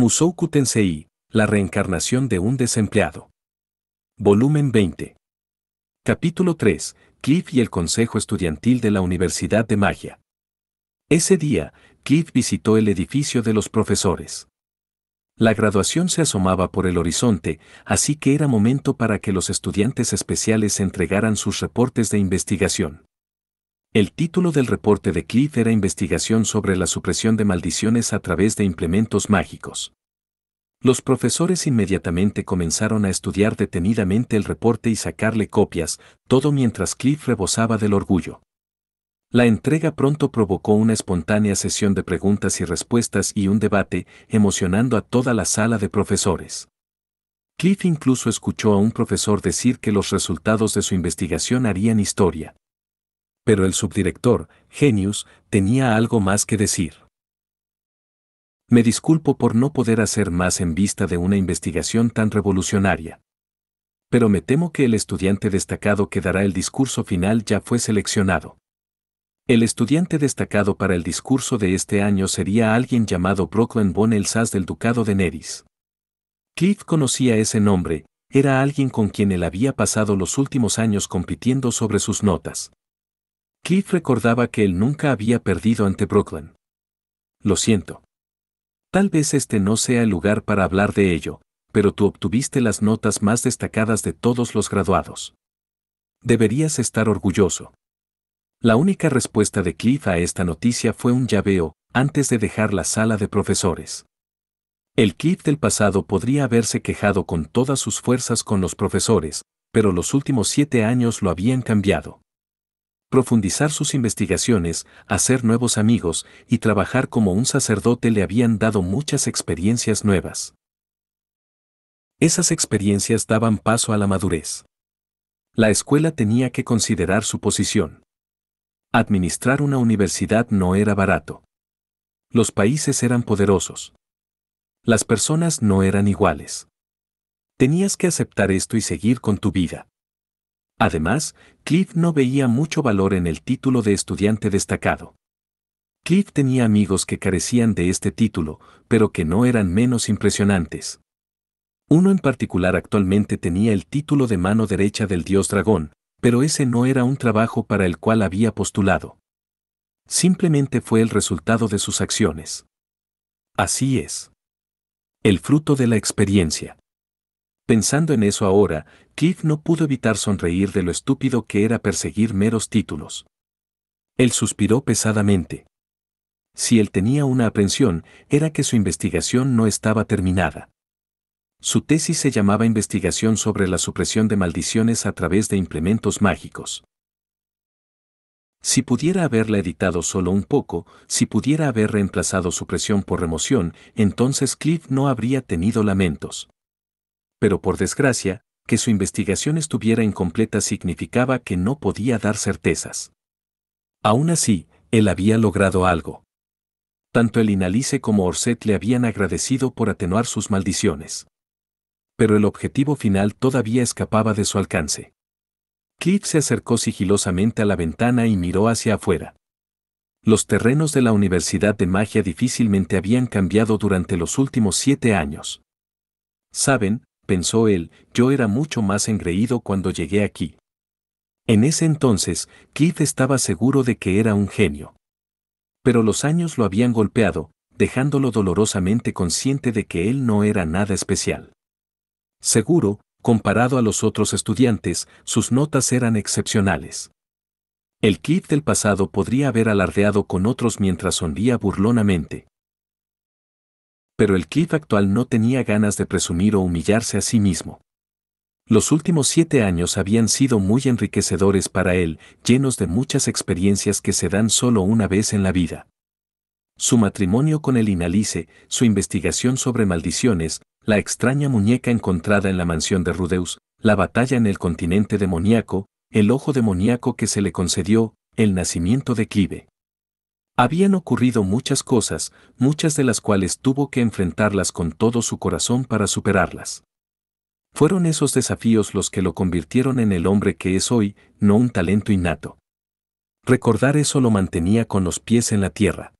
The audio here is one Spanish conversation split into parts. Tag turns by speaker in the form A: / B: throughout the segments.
A: Musou Tensei, la reencarnación de un desempleado. Volumen 20. Capítulo 3. Cliff y el Consejo Estudiantil de la Universidad de Magia. Ese día, Cliff visitó el edificio de los profesores. La graduación se asomaba por el horizonte, así que era momento para que los estudiantes especiales entregaran sus reportes de investigación. El título del reporte de Cliff era Investigación sobre la supresión de maldiciones a través de implementos mágicos. Los profesores inmediatamente comenzaron a estudiar detenidamente el reporte y sacarle copias, todo mientras Cliff rebosaba del orgullo. La entrega pronto provocó una espontánea sesión de preguntas y respuestas y un debate, emocionando a toda la sala de profesores. Cliff incluso escuchó a un profesor decir que los resultados de su investigación harían historia pero el subdirector, Genius, tenía algo más que decir. Me disculpo por no poder hacer más en vista de una investigación tan revolucionaria. Pero me temo que el estudiante destacado que dará el discurso final ya fue seleccionado. El estudiante destacado para el discurso de este año sería alguien llamado Brooklyn Von Elsass del Ducado de Neris. Cliff conocía ese nombre, era alguien con quien él había pasado los últimos años compitiendo sobre sus notas. Cliff recordaba que él nunca había perdido ante Brooklyn. Lo siento. Tal vez este no sea el lugar para hablar de ello, pero tú obtuviste las notas más destacadas de todos los graduados. Deberías estar orgulloso. La única respuesta de Cliff a esta noticia fue un llaveo, antes de dejar la sala de profesores. El Cliff del pasado podría haberse quejado con todas sus fuerzas con los profesores, pero los últimos siete años lo habían cambiado profundizar sus investigaciones, hacer nuevos amigos y trabajar como un sacerdote le habían dado muchas experiencias nuevas. Esas experiencias daban paso a la madurez. La escuela tenía que considerar su posición. Administrar una universidad no era barato. Los países eran poderosos. Las personas no eran iguales. Tenías que aceptar esto y seguir con tu vida. Además, Cliff no veía mucho valor en el título de estudiante destacado. Cliff tenía amigos que carecían de este título, pero que no eran menos impresionantes. Uno en particular actualmente tenía el título de mano derecha del dios dragón, pero ese no era un trabajo para el cual había postulado. Simplemente fue el resultado de sus acciones. Así es. El fruto de la experiencia. Pensando en eso ahora, Cliff no pudo evitar sonreír de lo estúpido que era perseguir meros títulos. Él suspiró pesadamente. Si él tenía una aprensión, era que su investigación no estaba terminada. Su tesis se llamaba Investigación sobre la supresión de maldiciones a través de implementos mágicos. Si pudiera haberla editado solo un poco, si pudiera haber reemplazado supresión por remoción, entonces Cliff no habría tenido lamentos pero por desgracia, que su investigación estuviera incompleta significaba que no podía dar certezas. Aún así, él había logrado algo. Tanto el Inalice como Orset le habían agradecido por atenuar sus maldiciones. Pero el objetivo final todavía escapaba de su alcance. Cliff se acercó sigilosamente a la ventana y miró hacia afuera. Los terrenos de la Universidad de Magia difícilmente habían cambiado durante los últimos siete años. Saben, pensó él, yo era mucho más engreído cuando llegué aquí. En ese entonces, Keith estaba seguro de que era un genio. Pero los años lo habían golpeado, dejándolo dolorosamente consciente de que él no era nada especial. Seguro, comparado a los otros estudiantes, sus notas eran excepcionales. El Keith del pasado podría haber alardeado con otros mientras sonría burlonamente, pero el Cliff actual no tenía ganas de presumir o humillarse a sí mismo. Los últimos siete años habían sido muy enriquecedores para él, llenos de muchas experiencias que se dan solo una vez en la vida. Su matrimonio con el Inalice, su investigación sobre maldiciones, la extraña muñeca encontrada en la mansión de Rudeus, la batalla en el continente demoníaco, el ojo demoníaco que se le concedió, el nacimiento de Clive. Habían ocurrido muchas cosas, muchas de las cuales tuvo que enfrentarlas con todo su corazón para superarlas. Fueron esos desafíos los que lo convirtieron en el hombre que es hoy, no un talento innato. Recordar eso lo mantenía con los pies en la tierra.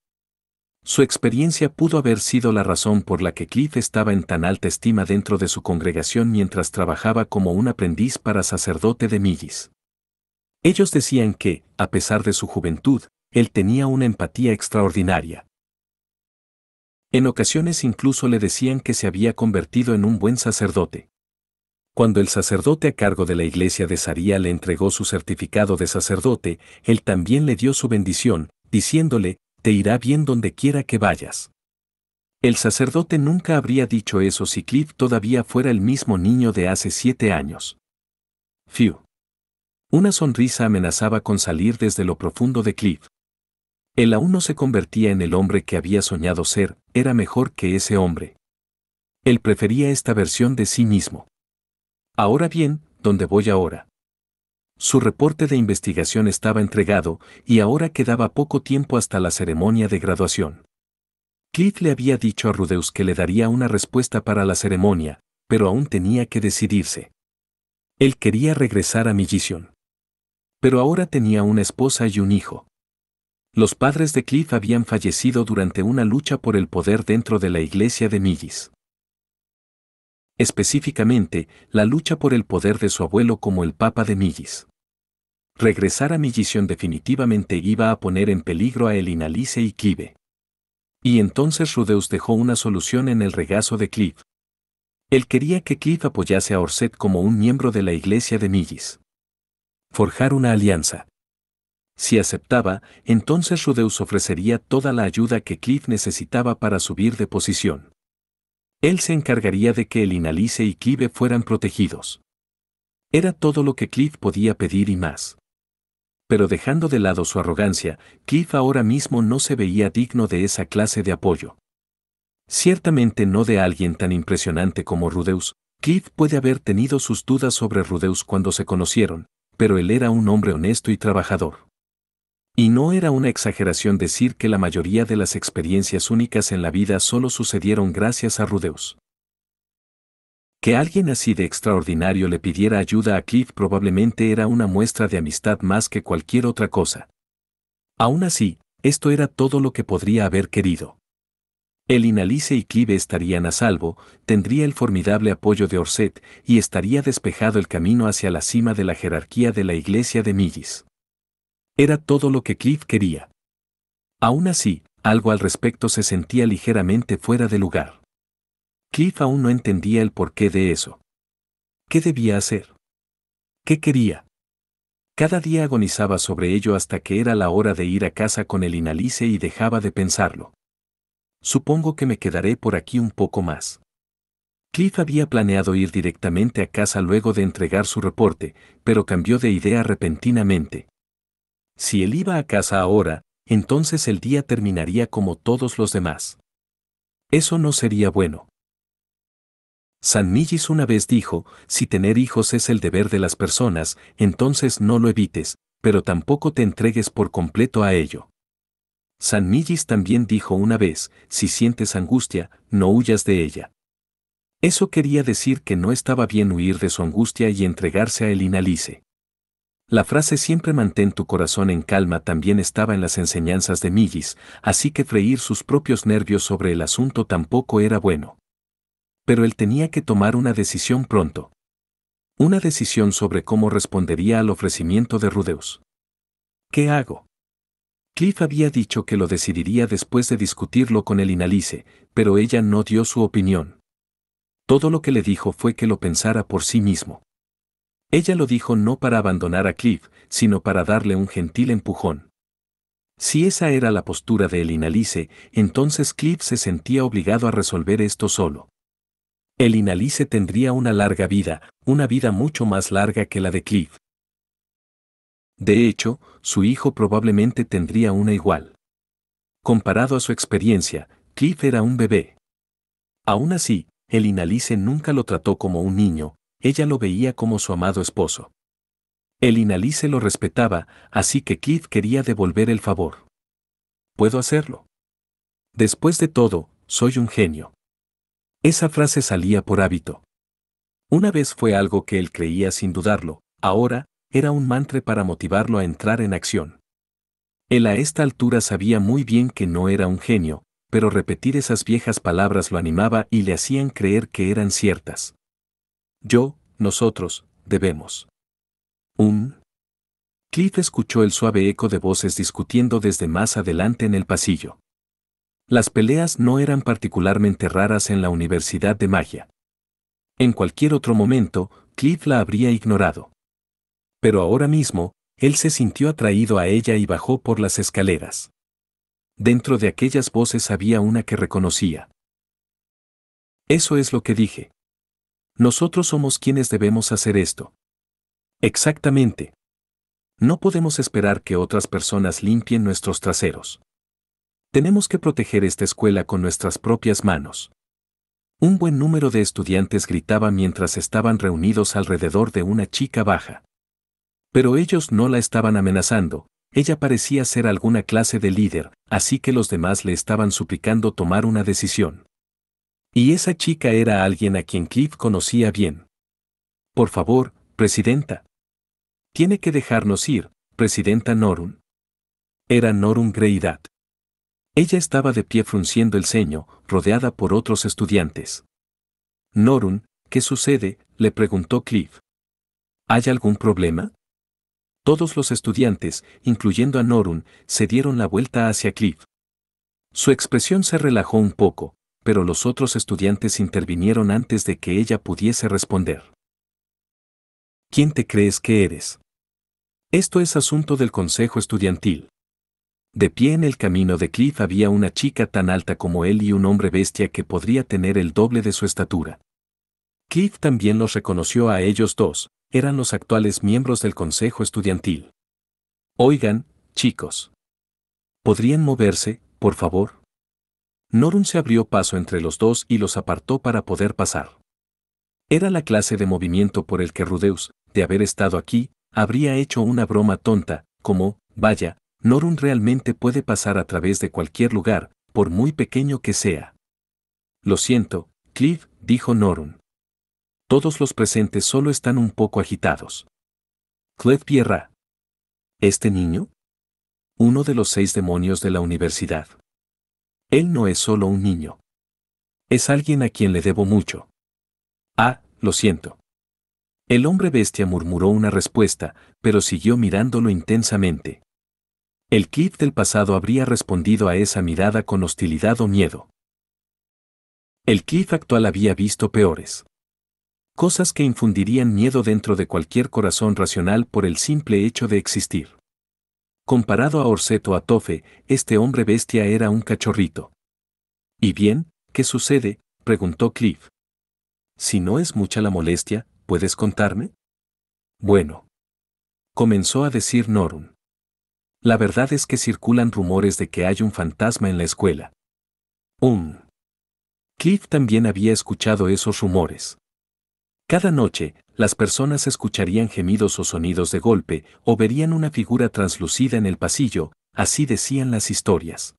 A: Su experiencia pudo haber sido la razón por la que Cliff estaba en tan alta estima dentro de su congregación mientras trabajaba como un aprendiz para sacerdote de Millis. Ellos decían que, a pesar de su juventud, él tenía una empatía extraordinaria. En ocasiones incluso le decían que se había convertido en un buen sacerdote. Cuando el sacerdote a cargo de la iglesia de Saría le entregó su certificado de sacerdote, él también le dio su bendición, diciéndole, te irá bien donde quiera que vayas. El sacerdote nunca habría dicho eso si Cliff todavía fuera el mismo niño de hace siete años. Phew. Una sonrisa amenazaba con salir desde lo profundo de Cliff. Él aún no se convertía en el hombre que había soñado ser, era mejor que ese hombre. Él prefería esta versión de sí mismo. Ahora bien, ¿dónde voy ahora? Su reporte de investigación estaba entregado y ahora quedaba poco tiempo hasta la ceremonia de graduación. Cliff le había dicho a Rudeus que le daría una respuesta para la ceremonia, pero aún tenía que decidirse. Él quería regresar a Millision, Pero ahora tenía una esposa y un hijo. Los padres de Cliff habían fallecido durante una lucha por el poder dentro de la iglesia de Millis. Específicamente, la lucha por el poder de su abuelo como el Papa de Millis. Regresar a Millision definitivamente iba a poner en peligro a Elinalice y Clive. Y entonces Rudeus dejó una solución en el regazo de Cliff. Él quería que Cliff apoyase a Orset como un miembro de la iglesia de Millis. Forjar una alianza, si aceptaba, entonces Rudeus ofrecería toda la ayuda que Cliff necesitaba para subir de posición. Él se encargaría de que el y Clive fueran protegidos. Era todo lo que Cliff podía pedir y más. Pero dejando de lado su arrogancia, Cliff ahora mismo no se veía digno de esa clase de apoyo. Ciertamente no de alguien tan impresionante como Rudeus, Cliff puede haber tenido sus dudas sobre Rudeus cuando se conocieron, pero él era un hombre honesto y trabajador. Y no era una exageración decir que la mayoría de las experiencias únicas en la vida solo sucedieron gracias a Rudeus. Que alguien así de extraordinario le pidiera ayuda a Cliff probablemente era una muestra de amistad más que cualquier otra cosa. Aún así, esto era todo lo que podría haber querido. El Inalice y Clive estarían a salvo, tendría el formidable apoyo de Orset y estaría despejado el camino hacia la cima de la jerarquía de la iglesia de Millis. Era todo lo que Cliff quería. Aún así, algo al respecto se sentía ligeramente fuera de lugar. Cliff aún no entendía el porqué de eso. ¿Qué debía hacer? ¿Qué quería? Cada día agonizaba sobre ello hasta que era la hora de ir a casa con el inalice y dejaba de pensarlo. Supongo que me quedaré por aquí un poco más. Cliff había planeado ir directamente a casa luego de entregar su reporte, pero cambió de idea repentinamente. Si él iba a casa ahora, entonces el día terminaría como todos los demás. Eso no sería bueno. San Millis una vez dijo, si tener hijos es el deber de las personas, entonces no lo evites, pero tampoco te entregues por completo a ello. San Millis también dijo una vez, si sientes angustia, no huyas de ella. Eso quería decir que no estaba bien huir de su angustia y entregarse a el inalice. La frase siempre mantén tu corazón en calma también estaba en las enseñanzas de Millis, así que freír sus propios nervios sobre el asunto tampoco era bueno. Pero él tenía que tomar una decisión pronto. Una decisión sobre cómo respondería al ofrecimiento de Rudeus. ¿Qué hago? Cliff había dicho que lo decidiría después de discutirlo con el inalice, pero ella no dio su opinión. Todo lo que le dijo fue que lo pensara por sí mismo. Ella lo dijo no para abandonar a Cliff, sino para darle un gentil empujón. Si esa era la postura de Elinalice, entonces Cliff se sentía obligado a resolver esto solo. Elinalice tendría una larga vida, una vida mucho más larga que la de Cliff. De hecho, su hijo probablemente tendría una igual. Comparado a su experiencia, Cliff era un bebé. Aún así, Elinalice nunca lo trató como un niño, ella lo veía como su amado esposo. El Inalice lo respetaba, así que Keith quería devolver el favor. Puedo hacerlo. Después de todo, soy un genio. Esa frase salía por hábito. Una vez fue algo que él creía sin dudarlo, ahora, era un mantra para motivarlo a entrar en acción. Él a esta altura sabía muy bien que no era un genio, pero repetir esas viejas palabras lo animaba y le hacían creer que eran ciertas. Yo, nosotros, debemos. Un. Cliff escuchó el suave eco de voces discutiendo desde más adelante en el pasillo. Las peleas no eran particularmente raras en la Universidad de Magia. En cualquier otro momento, Cliff la habría ignorado. Pero ahora mismo, él se sintió atraído a ella y bajó por las escaleras. Dentro de aquellas voces había una que reconocía. Eso es lo que dije. Nosotros somos quienes debemos hacer esto. Exactamente. No podemos esperar que otras personas limpien nuestros traseros. Tenemos que proteger esta escuela con nuestras propias manos. Un buen número de estudiantes gritaba mientras estaban reunidos alrededor de una chica baja. Pero ellos no la estaban amenazando, ella parecía ser alguna clase de líder, así que los demás le estaban suplicando tomar una decisión. Y esa chica era alguien a quien Cliff conocía bien. Por favor, presidenta. Tiene que dejarnos ir, presidenta Norun. Era Norun Greidad. Ella estaba de pie frunciendo el ceño, rodeada por otros estudiantes. Norun, ¿qué sucede? le preguntó Cliff. ¿Hay algún problema? Todos los estudiantes, incluyendo a Norun, se dieron la vuelta hacia Cliff. Su expresión se relajó un poco, pero los otros estudiantes intervinieron antes de que ella pudiese responder. ¿Quién te crees que eres? Esto es asunto del consejo estudiantil. De pie en el camino de Cliff había una chica tan alta como él y un hombre bestia que podría tener el doble de su estatura. Cliff también los reconoció a ellos dos, eran los actuales miembros del consejo estudiantil. Oigan, chicos. ¿Podrían moverse, por favor? Norun se abrió paso entre los dos y los apartó para poder pasar. Era la clase de movimiento por el que Rudeus, de haber estado aquí, habría hecho una broma tonta, como, vaya, Norun realmente puede pasar a través de cualquier lugar, por muy pequeño que sea. Lo siento, Cliff, dijo Norun. Todos los presentes solo están un poco agitados. Cliff Pierra. ¿Este niño? Uno de los seis demonios de la universidad. Él no es solo un niño. Es alguien a quien le debo mucho. Ah, lo siento. El hombre bestia murmuró una respuesta, pero siguió mirándolo intensamente. El Cliff del pasado habría respondido a esa mirada con hostilidad o miedo. El Cliff actual había visto peores. Cosas que infundirían miedo dentro de cualquier corazón racional por el simple hecho de existir. Comparado a Orseto Atofe, este hombre bestia era un cachorrito. ¿Y bien? ¿Qué sucede? preguntó Cliff. Si no es mucha la molestia, ¿puedes contarme? Bueno. Comenzó a decir Norun. La verdad es que circulan rumores de que hay un fantasma en la escuela. Un. Cliff también había escuchado esos rumores. Cada noche, las personas escucharían gemidos o sonidos de golpe, o verían una figura translucida en el pasillo, así decían las historias.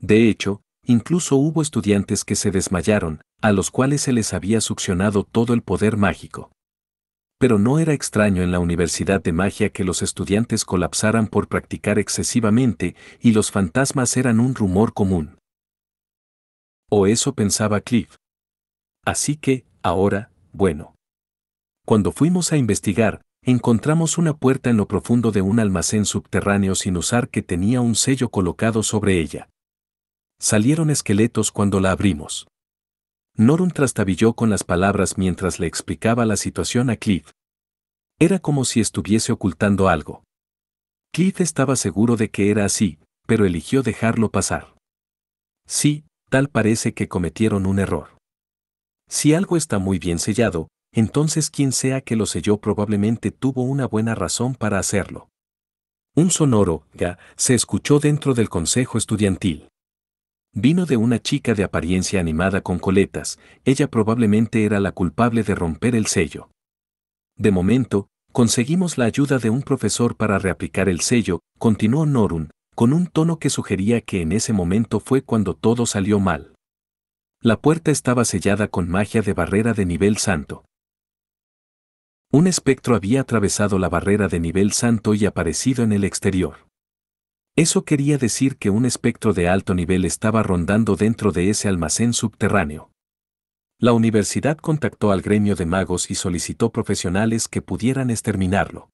A: De hecho, incluso hubo estudiantes que se desmayaron, a los cuales se les había succionado todo el poder mágico. Pero no era extraño en la Universidad de Magia que los estudiantes colapsaran por practicar excesivamente y los fantasmas eran un rumor común. O eso pensaba Cliff. Así que, ahora, bueno. Cuando fuimos a investigar, encontramos una puerta en lo profundo de un almacén subterráneo sin usar que tenía un sello colocado sobre ella. Salieron esqueletos cuando la abrimos. Norun trastabilló con las palabras mientras le explicaba la situación a Cliff. Era como si estuviese ocultando algo. Cliff estaba seguro de que era así, pero eligió dejarlo pasar. Sí, tal parece que cometieron un error. Si algo está muy bien sellado, entonces quien sea que lo selló probablemente tuvo una buena razón para hacerlo. Un sonoro, ya, se escuchó dentro del consejo estudiantil. Vino de una chica de apariencia animada con coletas, ella probablemente era la culpable de romper el sello. De momento, conseguimos la ayuda de un profesor para reaplicar el sello, continuó Norun, con un tono que sugería que en ese momento fue cuando todo salió mal. La puerta estaba sellada con magia de barrera de nivel santo. Un espectro había atravesado la barrera de nivel santo y aparecido en el exterior. Eso quería decir que un espectro de alto nivel estaba rondando dentro de ese almacén subterráneo. La universidad contactó al gremio de magos y solicitó profesionales que pudieran exterminarlo.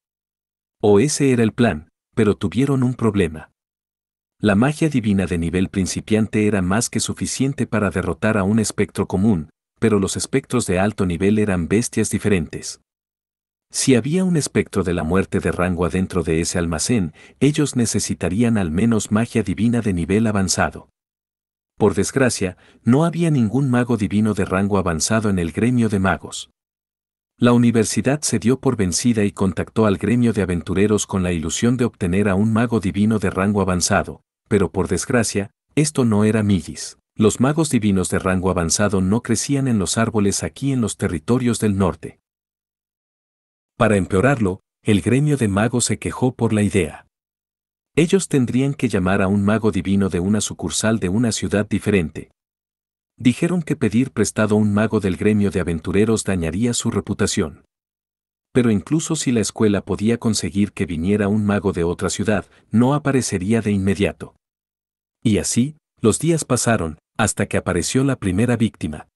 A: O ese era el plan, pero tuvieron un problema. La magia divina de nivel principiante era más que suficiente para derrotar a un espectro común, pero los espectros de alto nivel eran bestias diferentes. Si había un espectro de la muerte de rango adentro de ese almacén, ellos necesitarían al menos magia divina de nivel avanzado. Por desgracia, no había ningún mago divino de rango avanzado en el gremio de magos. La universidad se dio por vencida y contactó al gremio de aventureros con la ilusión de obtener a un mago divino de rango avanzado, pero por desgracia, esto no era Migis. Los magos divinos de rango avanzado no crecían en los árboles aquí en los territorios del norte. Para empeorarlo, el gremio de magos se quejó por la idea. Ellos tendrían que llamar a un mago divino de una sucursal de una ciudad diferente. Dijeron que pedir prestado a un mago del gremio de aventureros dañaría su reputación pero incluso si la escuela podía conseguir que viniera un mago de otra ciudad, no aparecería de inmediato. Y así, los días pasaron, hasta que apareció la primera víctima.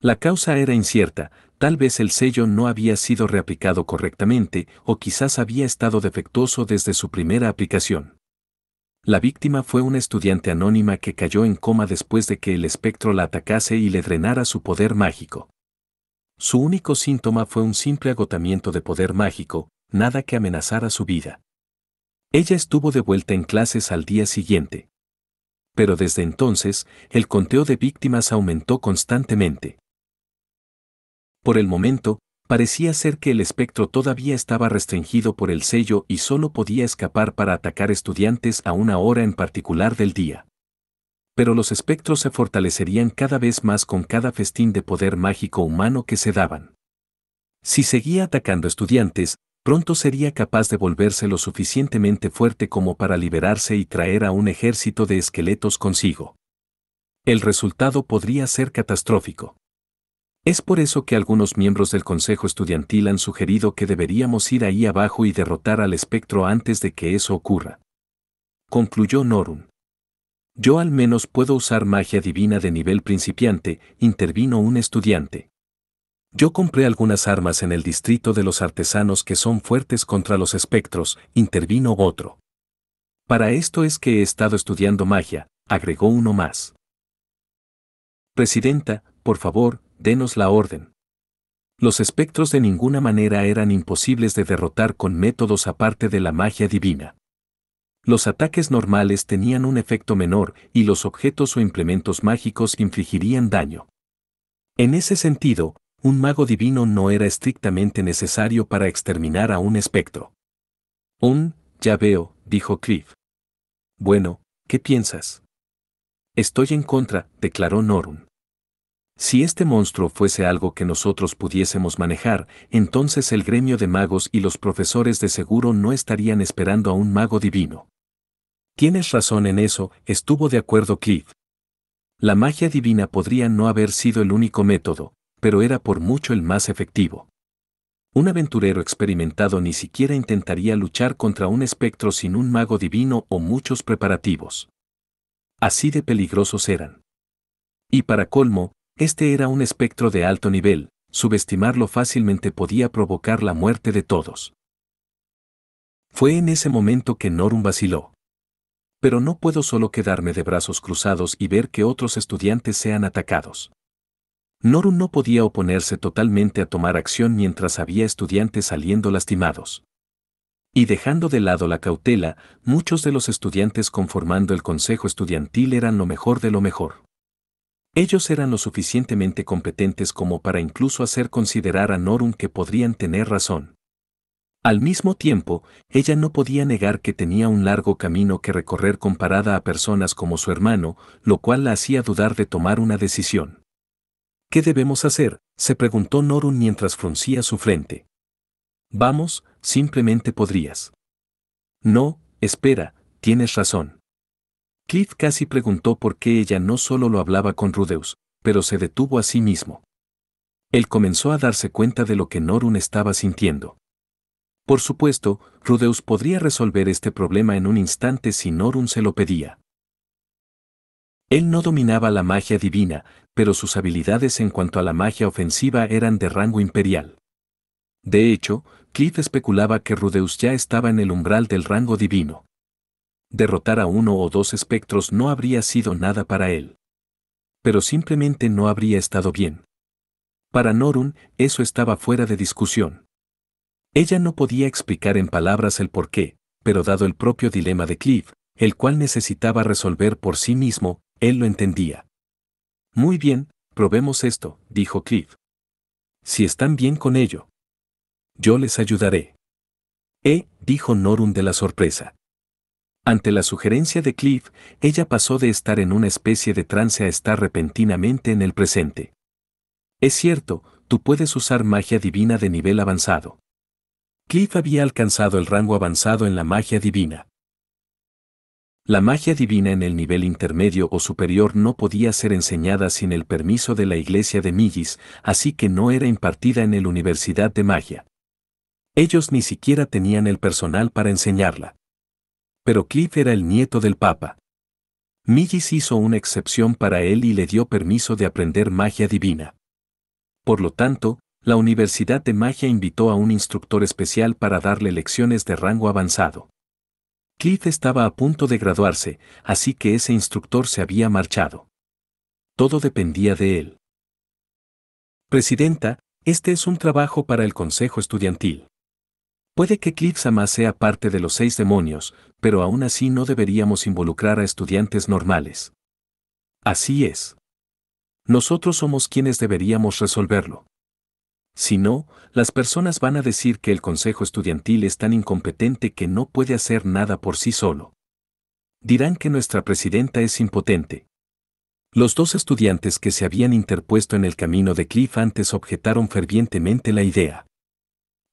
A: La causa era incierta, tal vez el sello no había sido reaplicado correctamente o quizás había estado defectuoso desde su primera aplicación. La víctima fue una estudiante anónima que cayó en coma después de que el espectro la atacase y le drenara su poder mágico. Su único síntoma fue un simple agotamiento de poder mágico, nada que amenazara su vida. Ella estuvo de vuelta en clases al día siguiente. Pero desde entonces, el conteo de víctimas aumentó constantemente. Por el momento, parecía ser que el espectro todavía estaba restringido por el sello y solo podía escapar para atacar estudiantes a una hora en particular del día pero los espectros se fortalecerían cada vez más con cada festín de poder mágico humano que se daban. Si seguía atacando estudiantes, pronto sería capaz de volverse lo suficientemente fuerte como para liberarse y traer a un ejército de esqueletos consigo. El resultado podría ser catastrófico. Es por eso que algunos miembros del Consejo Estudiantil han sugerido que deberíamos ir ahí abajo y derrotar al espectro antes de que eso ocurra. Concluyó Norum. Yo al menos puedo usar magia divina de nivel principiante, intervino un estudiante. Yo compré algunas armas en el distrito de los artesanos que son fuertes contra los espectros, intervino otro. Para esto es que he estado estudiando magia, agregó uno más. Presidenta, por favor, denos la orden. Los espectros de ninguna manera eran imposibles de derrotar con métodos aparte de la magia divina. Los ataques normales tenían un efecto menor y los objetos o implementos mágicos infligirían daño. En ese sentido, un mago divino no era estrictamente necesario para exterminar a un espectro. Un, ya veo, dijo Cliff. Bueno, ¿qué piensas? Estoy en contra, declaró Norun. Si este monstruo fuese algo que nosotros pudiésemos manejar, entonces el gremio de magos y los profesores de seguro no estarían esperando a un mago divino. Tienes razón en eso, estuvo de acuerdo Cliff. La magia divina podría no haber sido el único método, pero era por mucho el más efectivo. Un aventurero experimentado ni siquiera intentaría luchar contra un espectro sin un mago divino o muchos preparativos. Así de peligrosos eran. Y para colmo, este era un espectro de alto nivel, subestimarlo fácilmente podía provocar la muerte de todos. Fue en ese momento que Norum vaciló. Pero no puedo solo quedarme de brazos cruzados y ver que otros estudiantes sean atacados. Norun no podía oponerse totalmente a tomar acción mientras había estudiantes saliendo lastimados. Y dejando de lado la cautela, muchos de los estudiantes conformando el consejo estudiantil eran lo mejor de lo mejor. Ellos eran lo suficientemente competentes como para incluso hacer considerar a Norum que podrían tener razón. Al mismo tiempo, ella no podía negar que tenía un largo camino que recorrer comparada a personas como su hermano, lo cual la hacía dudar de tomar una decisión. ¿Qué debemos hacer? se preguntó Norun mientras fruncía su frente. Vamos, simplemente podrías. No, espera, tienes razón. Cliff casi preguntó por qué ella no solo lo hablaba con Rudeus, pero se detuvo a sí mismo. Él comenzó a darse cuenta de lo que Norun estaba sintiendo. Por supuesto, Rudeus podría resolver este problema en un instante si Norun se lo pedía. Él no dominaba la magia divina, pero sus habilidades en cuanto a la magia ofensiva eran de rango imperial. De hecho, Cliff especulaba que Rudeus ya estaba en el umbral del rango divino derrotar a uno o dos espectros no habría sido nada para él. Pero simplemente no habría estado bien. Para Norun, eso estaba fuera de discusión. Ella no podía explicar en palabras el porqué, pero dado el propio dilema de Cliff, el cual necesitaba resolver por sí mismo, él lo entendía. Muy bien, probemos esto, dijo Cliff. Si están bien con ello. Yo les ayudaré. Eh, dijo Norun de la sorpresa. Ante la sugerencia de Cliff, ella pasó de estar en una especie de trance a estar repentinamente en el presente. Es cierto, tú puedes usar magia divina de nivel avanzado. Cliff había alcanzado el rango avanzado en la magia divina. La magia divina en el nivel intermedio o superior no podía ser enseñada sin el permiso de la iglesia de Millis, así que no era impartida en la Universidad de Magia. Ellos ni siquiera tenían el personal para enseñarla pero Cliff era el nieto del Papa. Migis hizo una excepción para él y le dio permiso de aprender magia divina. Por lo tanto, la Universidad de Magia invitó a un instructor especial para darle lecciones de rango avanzado. Cliff estaba a punto de graduarse, así que ese instructor se había marchado. Todo dependía de él. Presidenta, este es un trabajo para el Consejo Estudiantil. Puede que más sea parte de los seis demonios, pero aún así no deberíamos involucrar a estudiantes normales. Así es. Nosotros somos quienes deberíamos resolverlo. Si no, las personas van a decir que el consejo estudiantil es tan incompetente que no puede hacer nada por sí solo. Dirán que nuestra presidenta es impotente. Los dos estudiantes que se habían interpuesto en el camino de Cliff antes objetaron fervientemente la idea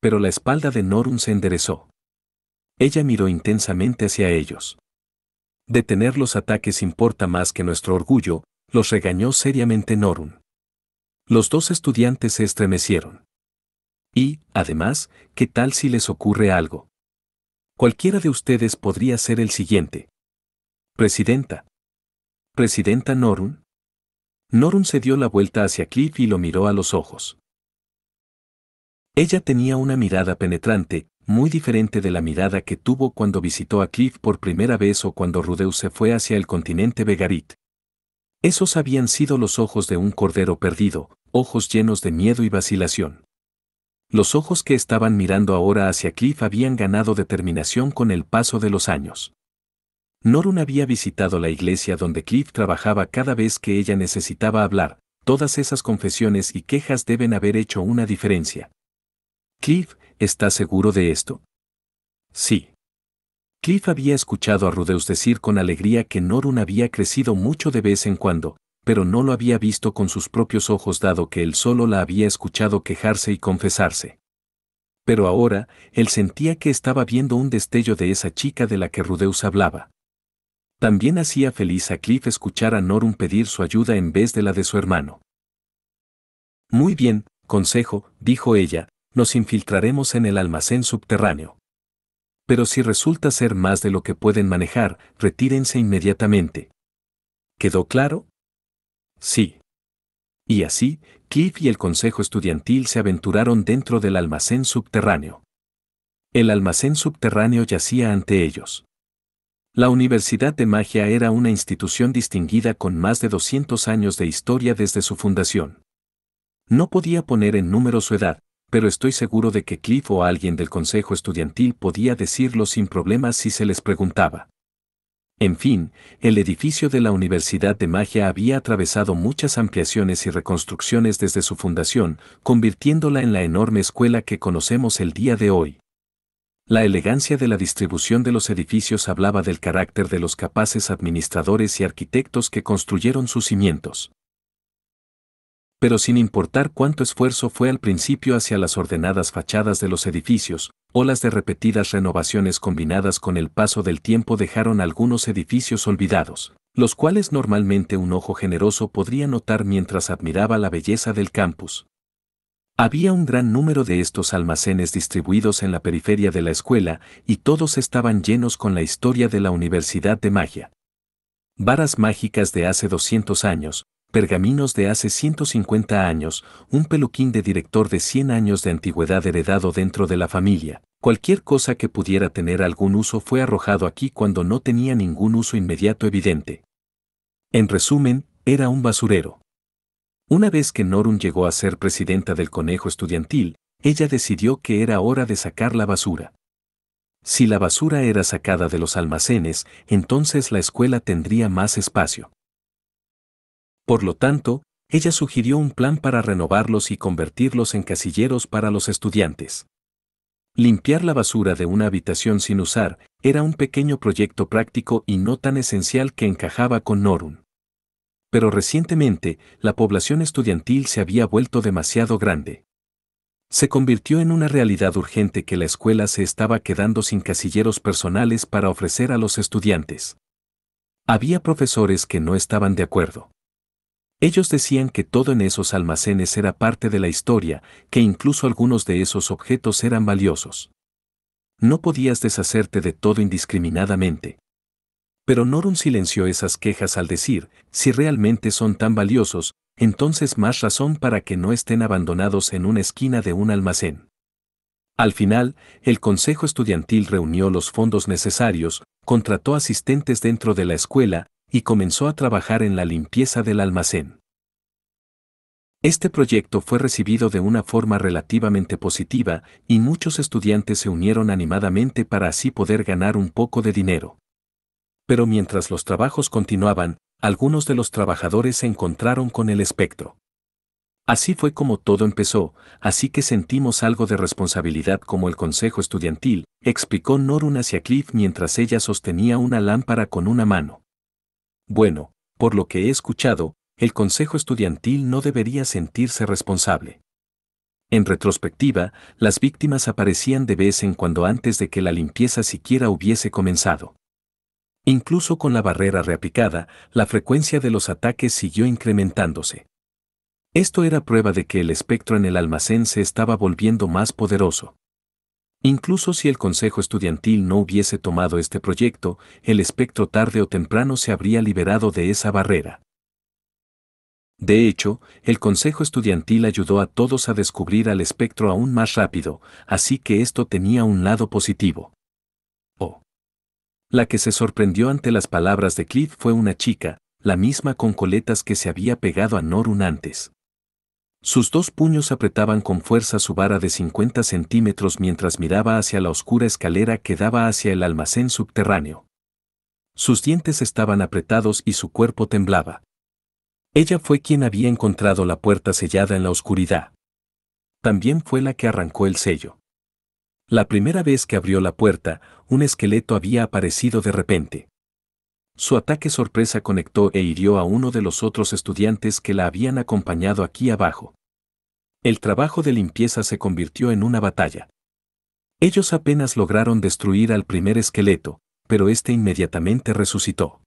A: pero la espalda de Norun se enderezó. Ella miró intensamente hacia ellos. Detener los ataques importa más que nuestro orgullo, los regañó seriamente Norun. Los dos estudiantes se estremecieron. Y, además, ¿qué tal si les ocurre algo? Cualquiera de ustedes podría ser el siguiente. Presidenta. Presidenta Norun. Norun se dio la vuelta hacia Cliff y lo miró a los ojos. Ella tenía una mirada penetrante, muy diferente de la mirada que tuvo cuando visitó a Cliff por primera vez o cuando Rudeu se fue hacia el continente Vegarit. Esos habían sido los ojos de un cordero perdido, ojos llenos de miedo y vacilación. Los ojos que estaban mirando ahora hacia Cliff habían ganado determinación con el paso de los años. Norun había visitado la iglesia donde Cliff trabajaba cada vez que ella necesitaba hablar, todas esas confesiones y quejas deben haber hecho una diferencia. Cliff, ¿estás seguro de esto? Sí. Cliff había escuchado a Rudeus decir con alegría que Norun había crecido mucho de vez en cuando, pero no lo había visto con sus propios ojos dado que él solo la había escuchado quejarse y confesarse. Pero ahora, él sentía que estaba viendo un destello de esa chica de la que Rudeus hablaba. También hacía feliz a Cliff escuchar a Norun pedir su ayuda en vez de la de su hermano. Muy bien, consejo, dijo ella, nos infiltraremos en el almacén subterráneo. Pero si resulta ser más de lo que pueden manejar, retírense inmediatamente. ¿Quedó claro? Sí. Y así, Cliff y el Consejo Estudiantil se aventuraron dentro del almacén subterráneo. El almacén subterráneo yacía ante ellos. La Universidad de Magia era una institución distinguida con más de 200 años de historia desde su fundación. No podía poner en número su edad, pero estoy seguro de que Cliff o alguien del consejo estudiantil podía decirlo sin problemas si se les preguntaba. En fin, el edificio de la Universidad de Magia había atravesado muchas ampliaciones y reconstrucciones desde su fundación, convirtiéndola en la enorme escuela que conocemos el día de hoy. La elegancia de la distribución de los edificios hablaba del carácter de los capaces administradores y arquitectos que construyeron sus cimientos pero sin importar cuánto esfuerzo fue al principio hacia las ordenadas fachadas de los edificios, o las de repetidas renovaciones combinadas con el paso del tiempo dejaron algunos edificios olvidados, los cuales normalmente un ojo generoso podría notar mientras admiraba la belleza del campus. Había un gran número de estos almacenes distribuidos en la periferia de la escuela y todos estaban llenos con la historia de la Universidad de Magia. Varas mágicas de hace 200 años, pergaminos de hace 150 años, un peluquín de director de 100 años de antigüedad heredado dentro de la familia. Cualquier cosa que pudiera tener algún uso fue arrojado aquí cuando no tenía ningún uso inmediato evidente. En resumen, era un basurero. Una vez que Norun llegó a ser presidenta del Conejo Estudiantil, ella decidió que era hora de sacar la basura. Si la basura era sacada de los almacenes, entonces la escuela tendría más espacio. Por lo tanto, ella sugirió un plan para renovarlos y convertirlos en casilleros para los estudiantes. Limpiar la basura de una habitación sin usar era un pequeño proyecto práctico y no tan esencial que encajaba con Norun. Pero recientemente, la población estudiantil se había vuelto demasiado grande. Se convirtió en una realidad urgente que la escuela se estaba quedando sin casilleros personales para ofrecer a los estudiantes. Había profesores que no estaban de acuerdo. Ellos decían que todo en esos almacenes era parte de la historia, que incluso algunos de esos objetos eran valiosos. No podías deshacerte de todo indiscriminadamente. Pero Norun silenció esas quejas al decir, si realmente son tan valiosos, entonces más razón para que no estén abandonados en una esquina de un almacén. Al final, el Consejo Estudiantil reunió los fondos necesarios, contrató asistentes dentro de la escuela, y comenzó a trabajar en la limpieza del almacén. Este proyecto fue recibido de una forma relativamente positiva y muchos estudiantes se unieron animadamente para así poder ganar un poco de dinero. Pero mientras los trabajos continuaban, algunos de los trabajadores se encontraron con el espectro. Así fue como todo empezó, así que sentimos algo de responsabilidad como el consejo estudiantil, explicó Norun hacia Cliff mientras ella sostenía una lámpara con una mano. Bueno, por lo que he escuchado, el Consejo Estudiantil no debería sentirse responsable. En retrospectiva, las víctimas aparecían de vez en cuando antes de que la limpieza siquiera hubiese comenzado. Incluso con la barrera reaplicada, la frecuencia de los ataques siguió incrementándose. Esto era prueba de que el espectro en el almacén se estaba volviendo más poderoso. Incluso si el Consejo Estudiantil no hubiese tomado este proyecto, el espectro tarde o temprano se habría liberado de esa barrera. De hecho, el Consejo Estudiantil ayudó a todos a descubrir al espectro aún más rápido, así que esto tenía un lado positivo. Oh. La que se sorprendió ante las palabras de Cliff fue una chica, la misma con coletas que se había pegado a Norun antes. Sus dos puños apretaban con fuerza su vara de 50 centímetros mientras miraba hacia la oscura escalera que daba hacia el almacén subterráneo. Sus dientes estaban apretados y su cuerpo temblaba. Ella fue quien había encontrado la puerta sellada en la oscuridad. También fue la que arrancó el sello. La primera vez que abrió la puerta, un esqueleto había aparecido de repente. Su ataque sorpresa conectó e hirió a uno de los otros estudiantes que la habían acompañado aquí abajo. El trabajo de limpieza se convirtió en una batalla. Ellos apenas lograron destruir al primer esqueleto, pero este inmediatamente resucitó.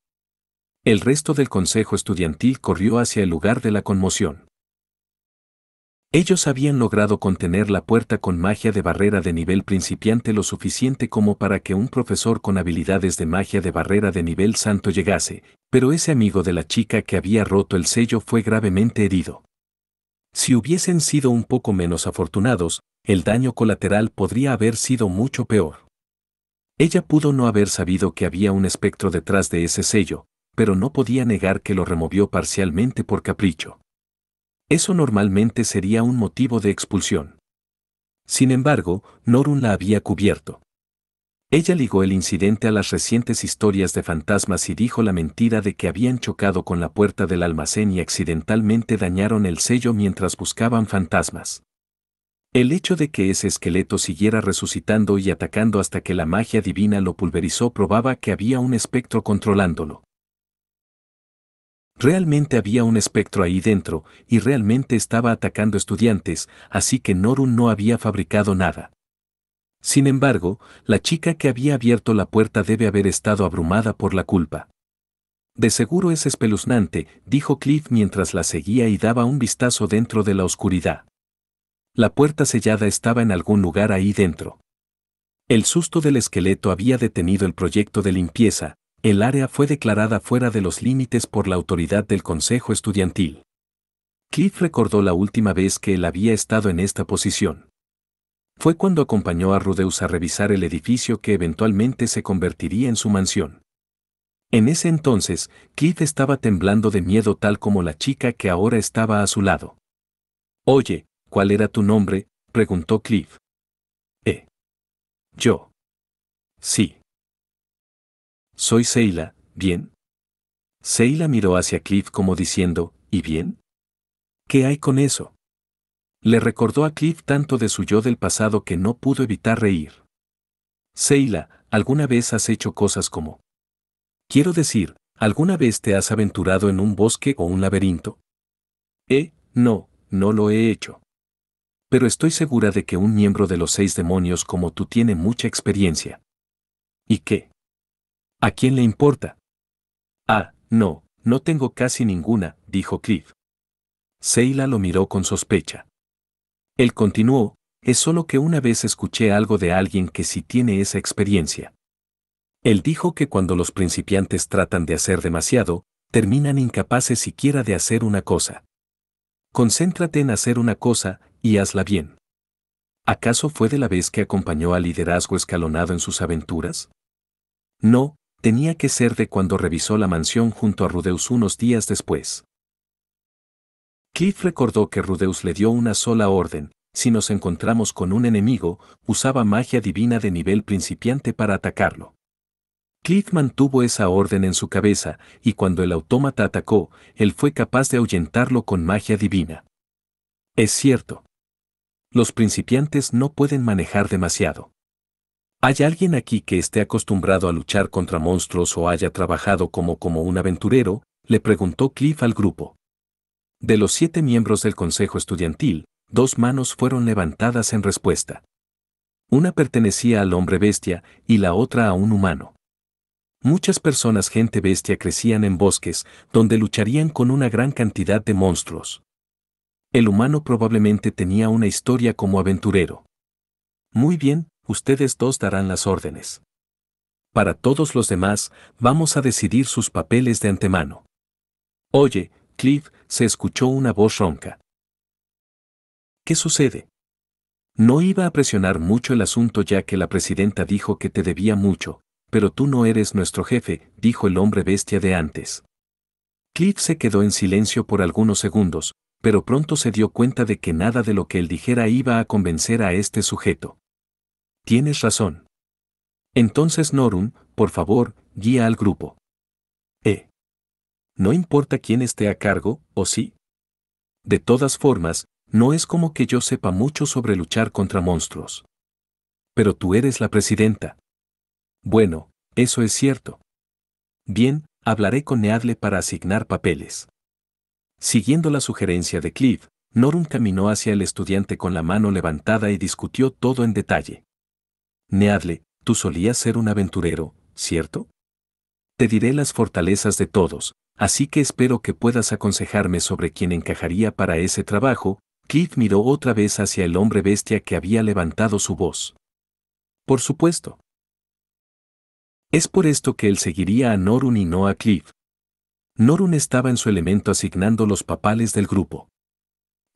A: El resto del consejo estudiantil corrió hacia el lugar de la conmoción. Ellos habían logrado contener la puerta con magia de barrera de nivel principiante lo suficiente como para que un profesor con habilidades de magia de barrera de nivel santo llegase, pero ese amigo de la chica que había roto el sello fue gravemente herido. Si hubiesen sido un poco menos afortunados, el daño colateral podría haber sido mucho peor. Ella pudo no haber sabido que había un espectro detrás de ese sello, pero no podía negar que lo removió parcialmente por capricho. Eso normalmente sería un motivo de expulsión. Sin embargo, Norun la había cubierto. Ella ligó el incidente a las recientes historias de fantasmas y dijo la mentira de que habían chocado con la puerta del almacén y accidentalmente dañaron el sello mientras buscaban fantasmas. El hecho de que ese esqueleto siguiera resucitando y atacando hasta que la magia divina lo pulverizó probaba que había un espectro controlándolo. Realmente había un espectro ahí dentro, y realmente estaba atacando estudiantes, así que Norun no había fabricado nada. Sin embargo, la chica que había abierto la puerta debe haber estado abrumada por la culpa. De seguro es espeluznante, dijo Cliff mientras la seguía y daba un vistazo dentro de la oscuridad. La puerta sellada estaba en algún lugar ahí dentro. El susto del esqueleto había detenido el proyecto de limpieza, el área fue declarada fuera de los límites por la autoridad del Consejo Estudiantil. Cliff recordó la última vez que él había estado en esta posición. Fue cuando acompañó a Rudeus a revisar el edificio que eventualmente se convertiría en su mansión. En ese entonces, Cliff estaba temblando de miedo tal como la chica que ahora estaba a su lado. Oye, ¿cuál era tu nombre? preguntó Cliff. Eh. Yo. Sí. Soy Seila, ¿bien? Seila miró hacia Cliff como diciendo, ¿y bien? ¿Qué hay con eso? Le recordó a Cliff tanto de su yo del pasado que no pudo evitar reír. Seila, ¿alguna vez has hecho cosas como... Quiero decir, ¿alguna vez te has aventurado en un bosque o un laberinto? Eh, no, no lo he hecho. Pero estoy segura de que un miembro de los seis demonios como tú tiene mucha experiencia. ¿Y qué? ¿A quién le importa? Ah, no, no tengo casi ninguna, dijo Cliff. Seila lo miró con sospecha. Él continuó, es solo que una vez escuché algo de alguien que sí tiene esa experiencia. Él dijo que cuando los principiantes tratan de hacer demasiado, terminan incapaces siquiera de hacer una cosa. Concéntrate en hacer una cosa y hazla bien. ¿Acaso fue de la vez que acompañó al liderazgo escalonado en sus aventuras? No, tenía que ser de cuando revisó la mansión junto a Rudeus unos días después. Cliff recordó que Rudeus le dio una sola orden, si nos encontramos con un enemigo, usaba magia divina de nivel principiante para atacarlo. Cliff mantuvo esa orden en su cabeza, y cuando el autómata atacó, él fue capaz de ahuyentarlo con magia divina. Es cierto. Los principiantes no pueden manejar demasiado. ¿Hay alguien aquí que esté acostumbrado a luchar contra monstruos o haya trabajado como como un aventurero? le preguntó Cliff al grupo. De los siete miembros del consejo estudiantil, dos manos fueron levantadas en respuesta. Una pertenecía al hombre bestia y la otra a un humano. Muchas personas gente bestia crecían en bosques, donde lucharían con una gran cantidad de monstruos. El humano probablemente tenía una historia como aventurero. Muy bien, ustedes dos darán las órdenes. Para todos los demás, vamos a decidir sus papeles de antemano. Oye, Cliff, se escuchó una voz ronca. ¿Qué sucede? No iba a presionar mucho el asunto ya que la presidenta dijo que te debía mucho, pero tú no eres nuestro jefe, dijo el hombre bestia de antes. Cliff se quedó en silencio por algunos segundos, pero pronto se dio cuenta de que nada de lo que él dijera iba a convencer a este sujeto. Tienes razón. Entonces Norum, por favor, guía al grupo. Eh. No importa quién esté a cargo, ¿o sí? De todas formas, no es como que yo sepa mucho sobre luchar contra monstruos. Pero tú eres la presidenta. Bueno, eso es cierto. Bien, hablaré con Neadle para asignar papeles. Siguiendo la sugerencia de Cliff, Norum caminó hacia el estudiante con la mano levantada y discutió todo en detalle. Neadle, tú solías ser un aventurero, ¿cierto? Te diré las fortalezas de todos, así que espero que puedas aconsejarme sobre quién encajaría para ese trabajo. Cliff miró otra vez hacia el hombre bestia que había levantado su voz. Por supuesto. Es por esto que él seguiría a Norun y no a Cliff. Norun estaba en su elemento asignando los papales del grupo.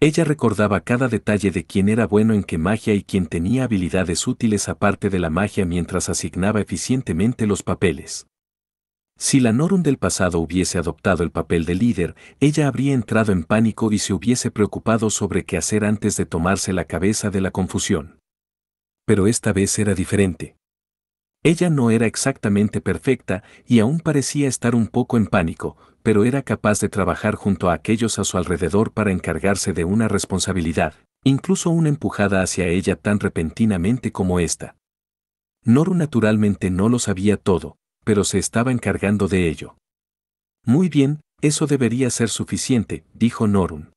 A: Ella recordaba cada detalle de quién era bueno en qué magia y quién tenía habilidades útiles aparte de la magia mientras asignaba eficientemente los papeles. Si la Norum del pasado hubiese adoptado el papel de líder, ella habría entrado en pánico y se hubiese preocupado sobre qué hacer antes de tomarse la cabeza de la confusión. Pero esta vez era diferente. Ella no era exactamente perfecta y aún parecía estar un poco en pánico, pero era capaz de trabajar junto a aquellos a su alrededor para encargarse de una responsabilidad, incluso una empujada hacia ella tan repentinamente como esta. Norun naturalmente no lo sabía todo, pero se estaba encargando de ello. Muy bien, eso debería ser suficiente, dijo Norun.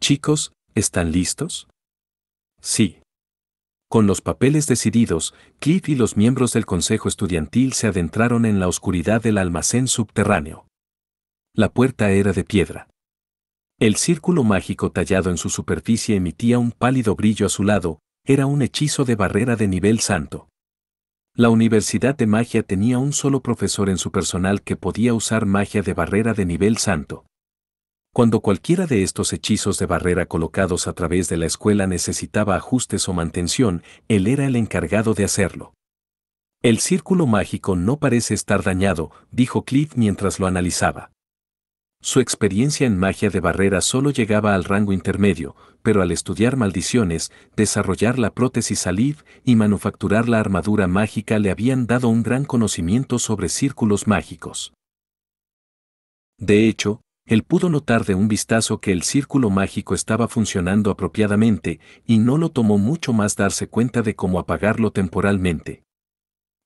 A: Chicos, ¿están listos? Sí. Con los papeles decididos, Cliff y los miembros del consejo estudiantil se adentraron en la oscuridad del almacén subterráneo. La puerta era de piedra. El círculo mágico tallado en su superficie emitía un pálido brillo azulado, era un hechizo de barrera de nivel santo. La Universidad de Magia tenía un solo profesor en su personal que podía usar magia de barrera de nivel santo. Cuando cualquiera de estos hechizos de barrera colocados a través de la escuela necesitaba ajustes o mantención, él era el encargado de hacerlo. El círculo mágico no parece estar dañado, dijo Cliff mientras lo analizaba. Su experiencia en magia de barrera solo llegaba al rango intermedio, pero al estudiar maldiciones, desarrollar la prótesis aliv y manufacturar la armadura mágica le habían dado un gran conocimiento sobre círculos mágicos. De hecho, él pudo notar de un vistazo que el círculo mágico estaba funcionando apropiadamente y no lo tomó mucho más darse cuenta de cómo apagarlo temporalmente.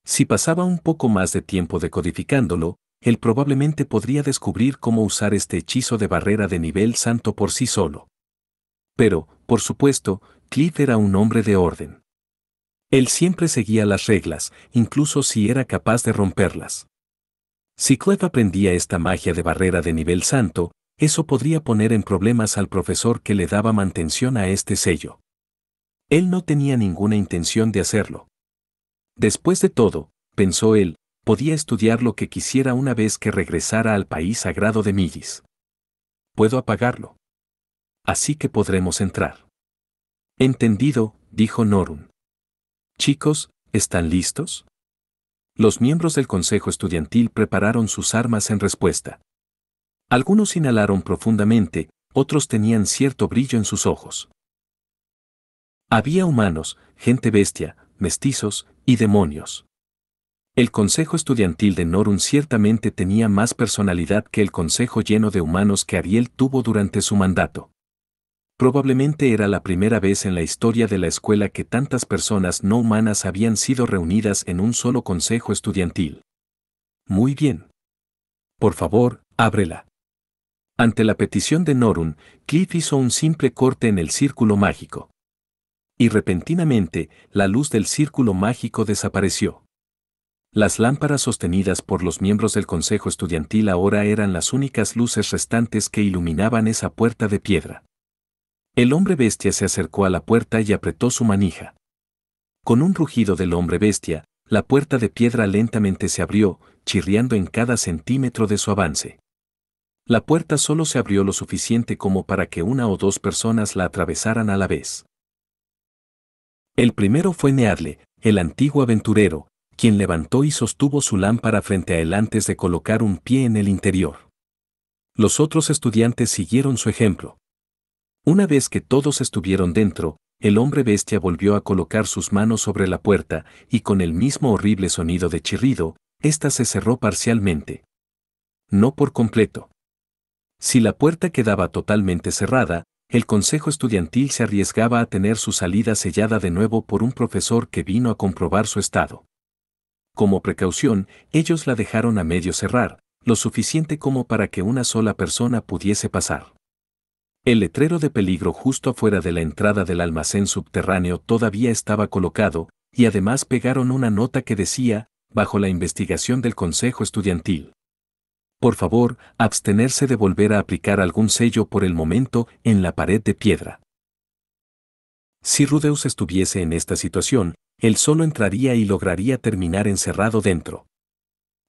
A: Si pasaba un poco más de tiempo decodificándolo, él probablemente podría descubrir cómo usar este hechizo de barrera de nivel santo por sí solo. Pero, por supuesto, Cliff era un hombre de orden. Él siempre seguía las reglas, incluso si era capaz de romperlas. Si Clef aprendía esta magia de barrera de nivel santo, eso podría poner en problemas al profesor que le daba mantención a este sello. Él no tenía ninguna intención de hacerlo. Después de todo, pensó él, podía estudiar lo que quisiera una vez que regresara al país sagrado de Millis. Puedo apagarlo. Así que podremos entrar. Entendido, dijo Norun. Chicos, ¿están listos? los miembros del Consejo Estudiantil prepararon sus armas en respuesta. Algunos inhalaron profundamente, otros tenían cierto brillo en sus ojos. Había humanos, gente bestia, mestizos y demonios. El Consejo Estudiantil de Norun ciertamente tenía más personalidad que el Consejo lleno de humanos que Ariel tuvo durante su mandato. Probablemente era la primera vez en la historia de la escuela que tantas personas no humanas habían sido reunidas en un solo consejo estudiantil. Muy bien. Por favor, ábrela. Ante la petición de Norun, Cliff hizo un simple corte en el círculo mágico. Y repentinamente, la luz del círculo mágico desapareció. Las lámparas sostenidas por los miembros del Consejo Estudiantil ahora eran las únicas luces restantes que iluminaban esa puerta de piedra. El hombre bestia se acercó a la puerta y apretó su manija. Con un rugido del hombre bestia, la puerta de piedra lentamente se abrió, chirriando en cada centímetro de su avance. La puerta solo se abrió lo suficiente como para que una o dos personas la atravesaran a la vez. El primero fue Neadle, el antiguo aventurero, quien levantó y sostuvo su lámpara frente a él antes de colocar un pie en el interior. Los otros estudiantes siguieron su ejemplo. Una vez que todos estuvieron dentro, el hombre bestia volvió a colocar sus manos sobre la puerta y con el mismo horrible sonido de chirrido, ésta se cerró parcialmente. No por completo. Si la puerta quedaba totalmente cerrada, el consejo estudiantil se arriesgaba a tener su salida sellada de nuevo por un profesor que vino a comprobar su estado. Como precaución, ellos la dejaron a medio cerrar, lo suficiente como para que una sola persona pudiese pasar. El letrero de peligro justo afuera de la entrada del almacén subterráneo todavía estaba colocado, y además pegaron una nota que decía, bajo la investigación del Consejo Estudiantil. Por favor, abstenerse de volver a aplicar algún sello por el momento en la pared de piedra. Si Rudeus estuviese en esta situación, él solo entraría y lograría terminar encerrado dentro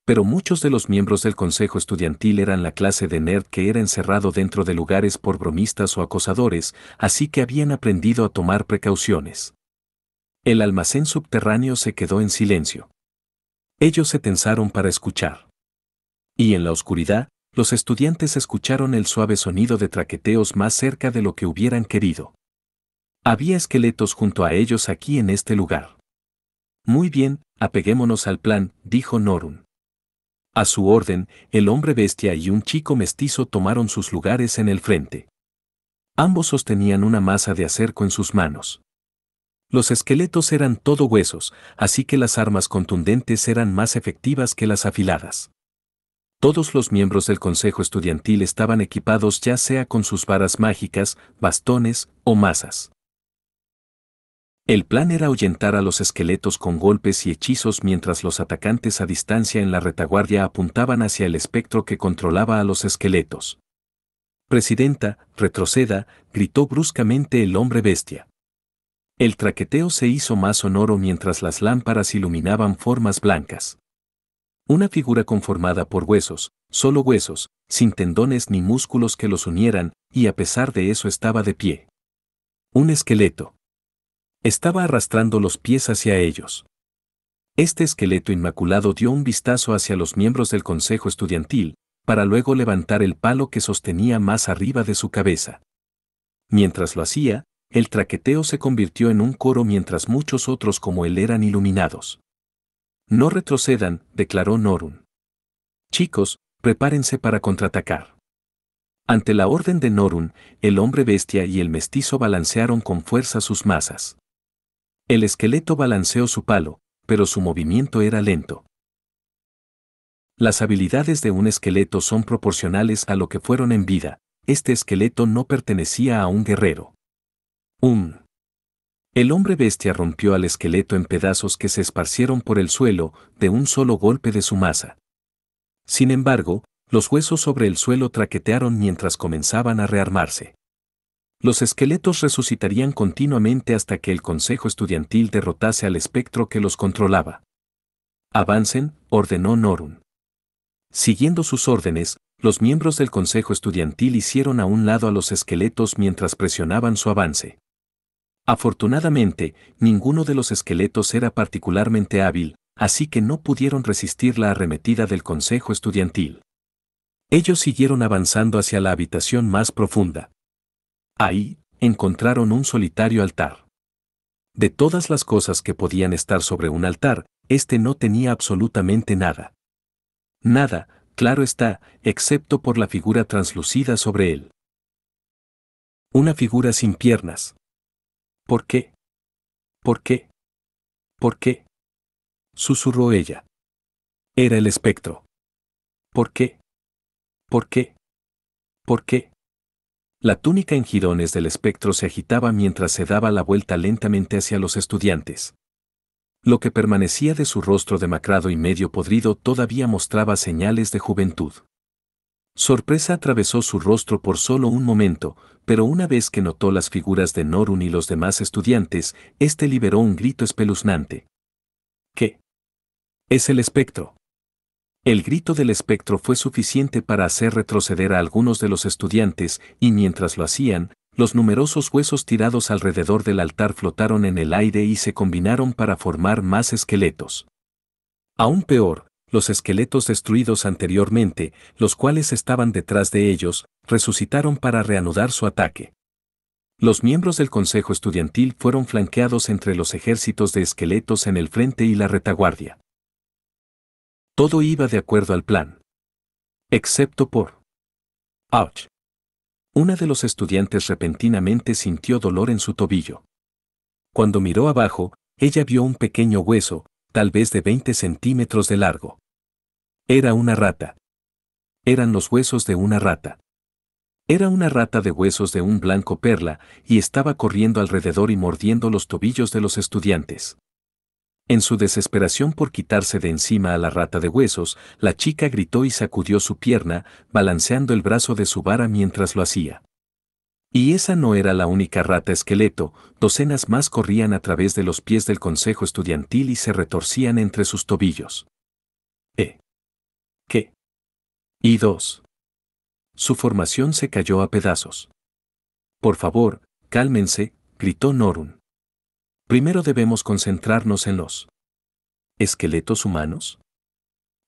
A: pero muchos de los miembros del consejo estudiantil eran la clase de nerd que era encerrado dentro de lugares por bromistas o acosadores, así que habían aprendido a tomar precauciones. El almacén subterráneo se quedó en silencio. Ellos se tensaron para escuchar. Y en la oscuridad, los estudiantes escucharon el suave sonido de traqueteos más cerca de lo que hubieran querido. Había esqueletos junto a ellos aquí en este lugar. Muy bien, apeguémonos al plan, dijo Norun. A su orden, el hombre bestia y un chico mestizo tomaron sus lugares en el frente. Ambos sostenían una masa de acerco en sus manos. Los esqueletos eran todo huesos, así que las armas contundentes eran más efectivas que las afiladas. Todos los miembros del consejo estudiantil estaban equipados ya sea con sus varas mágicas, bastones o masas. El plan era ahuyentar a los esqueletos con golpes y hechizos mientras los atacantes a distancia en la retaguardia apuntaban hacia el espectro que controlaba a los esqueletos. Presidenta, retroceda, gritó bruscamente el hombre bestia. El traqueteo se hizo más sonoro mientras las lámparas iluminaban formas blancas. Una figura conformada por huesos, solo huesos, sin tendones ni músculos que los unieran, y a pesar de eso estaba de pie. Un esqueleto. Estaba arrastrando los pies hacia ellos. Este esqueleto inmaculado dio un vistazo hacia los miembros del consejo estudiantil, para luego levantar el palo que sostenía más arriba de su cabeza. Mientras lo hacía, el traqueteo se convirtió en un coro mientras muchos otros como él eran iluminados. No retrocedan, declaró Norun. Chicos, prepárense para contraatacar. Ante la orden de Norun, el hombre bestia y el mestizo balancearon con fuerza sus masas. El esqueleto balanceó su palo, pero su movimiento era lento. Las habilidades de un esqueleto son proporcionales a lo que fueron en vida. Este esqueleto no pertenecía a un guerrero. 1. El hombre bestia rompió al esqueleto en pedazos que se esparcieron por el suelo de un solo golpe de su masa. Sin embargo, los huesos sobre el suelo traquetearon mientras comenzaban a rearmarse. Los esqueletos resucitarían continuamente hasta que el Consejo Estudiantil derrotase al espectro que los controlaba. Avancen, ordenó Norun. Siguiendo sus órdenes, los miembros del Consejo Estudiantil hicieron a un lado a los esqueletos mientras presionaban su avance. Afortunadamente, ninguno de los esqueletos era particularmente hábil, así que no pudieron resistir la arremetida del Consejo Estudiantil. Ellos siguieron avanzando hacia la habitación más profunda. Ahí, encontraron un solitario altar. De todas las cosas que podían estar sobre un altar, este no tenía absolutamente nada. Nada, claro está, excepto por la figura translucida sobre él. Una figura sin piernas. ¿Por qué? ¿Por qué? ¿Por qué? Susurró ella. Era el espectro. ¿Por qué? ¿Por qué? ¿Por qué? La túnica en jirones del espectro se agitaba mientras se daba la vuelta lentamente hacia los estudiantes. Lo que permanecía de su rostro demacrado y medio podrido todavía mostraba señales de juventud. Sorpresa atravesó su rostro por solo un momento, pero una vez que notó las figuras de Norun y los demás estudiantes, éste liberó un grito espeluznante. ¿Qué? Es el espectro. El grito del espectro fue suficiente para hacer retroceder a algunos de los estudiantes, y mientras lo hacían, los numerosos huesos tirados alrededor del altar flotaron en el aire y se combinaron para formar más esqueletos. Aún peor, los esqueletos destruidos anteriormente, los cuales estaban detrás de ellos, resucitaron para reanudar su ataque. Los miembros del Consejo Estudiantil fueron flanqueados entre los ejércitos de esqueletos en el frente y la retaguardia. Todo iba de acuerdo al plan. Excepto por... ¡Auch! Una de los estudiantes repentinamente sintió dolor en su tobillo. Cuando miró abajo, ella vio un pequeño hueso, tal vez de 20 centímetros de largo. Era una rata. Eran los huesos de una rata. Era una rata de huesos de un blanco perla y estaba corriendo alrededor y mordiendo los tobillos de los estudiantes. En su desesperación por quitarse de encima a la rata de huesos, la chica gritó y sacudió su pierna, balanceando el brazo de su vara mientras lo hacía. Y esa no era la única rata esqueleto, docenas más corrían a través de los pies del consejo estudiantil y se retorcían entre sus tobillos. E. ¿Qué? Y dos. Su formación se cayó a pedazos. Por favor, cálmense, gritó Norun primero debemos concentrarnos en los esqueletos humanos.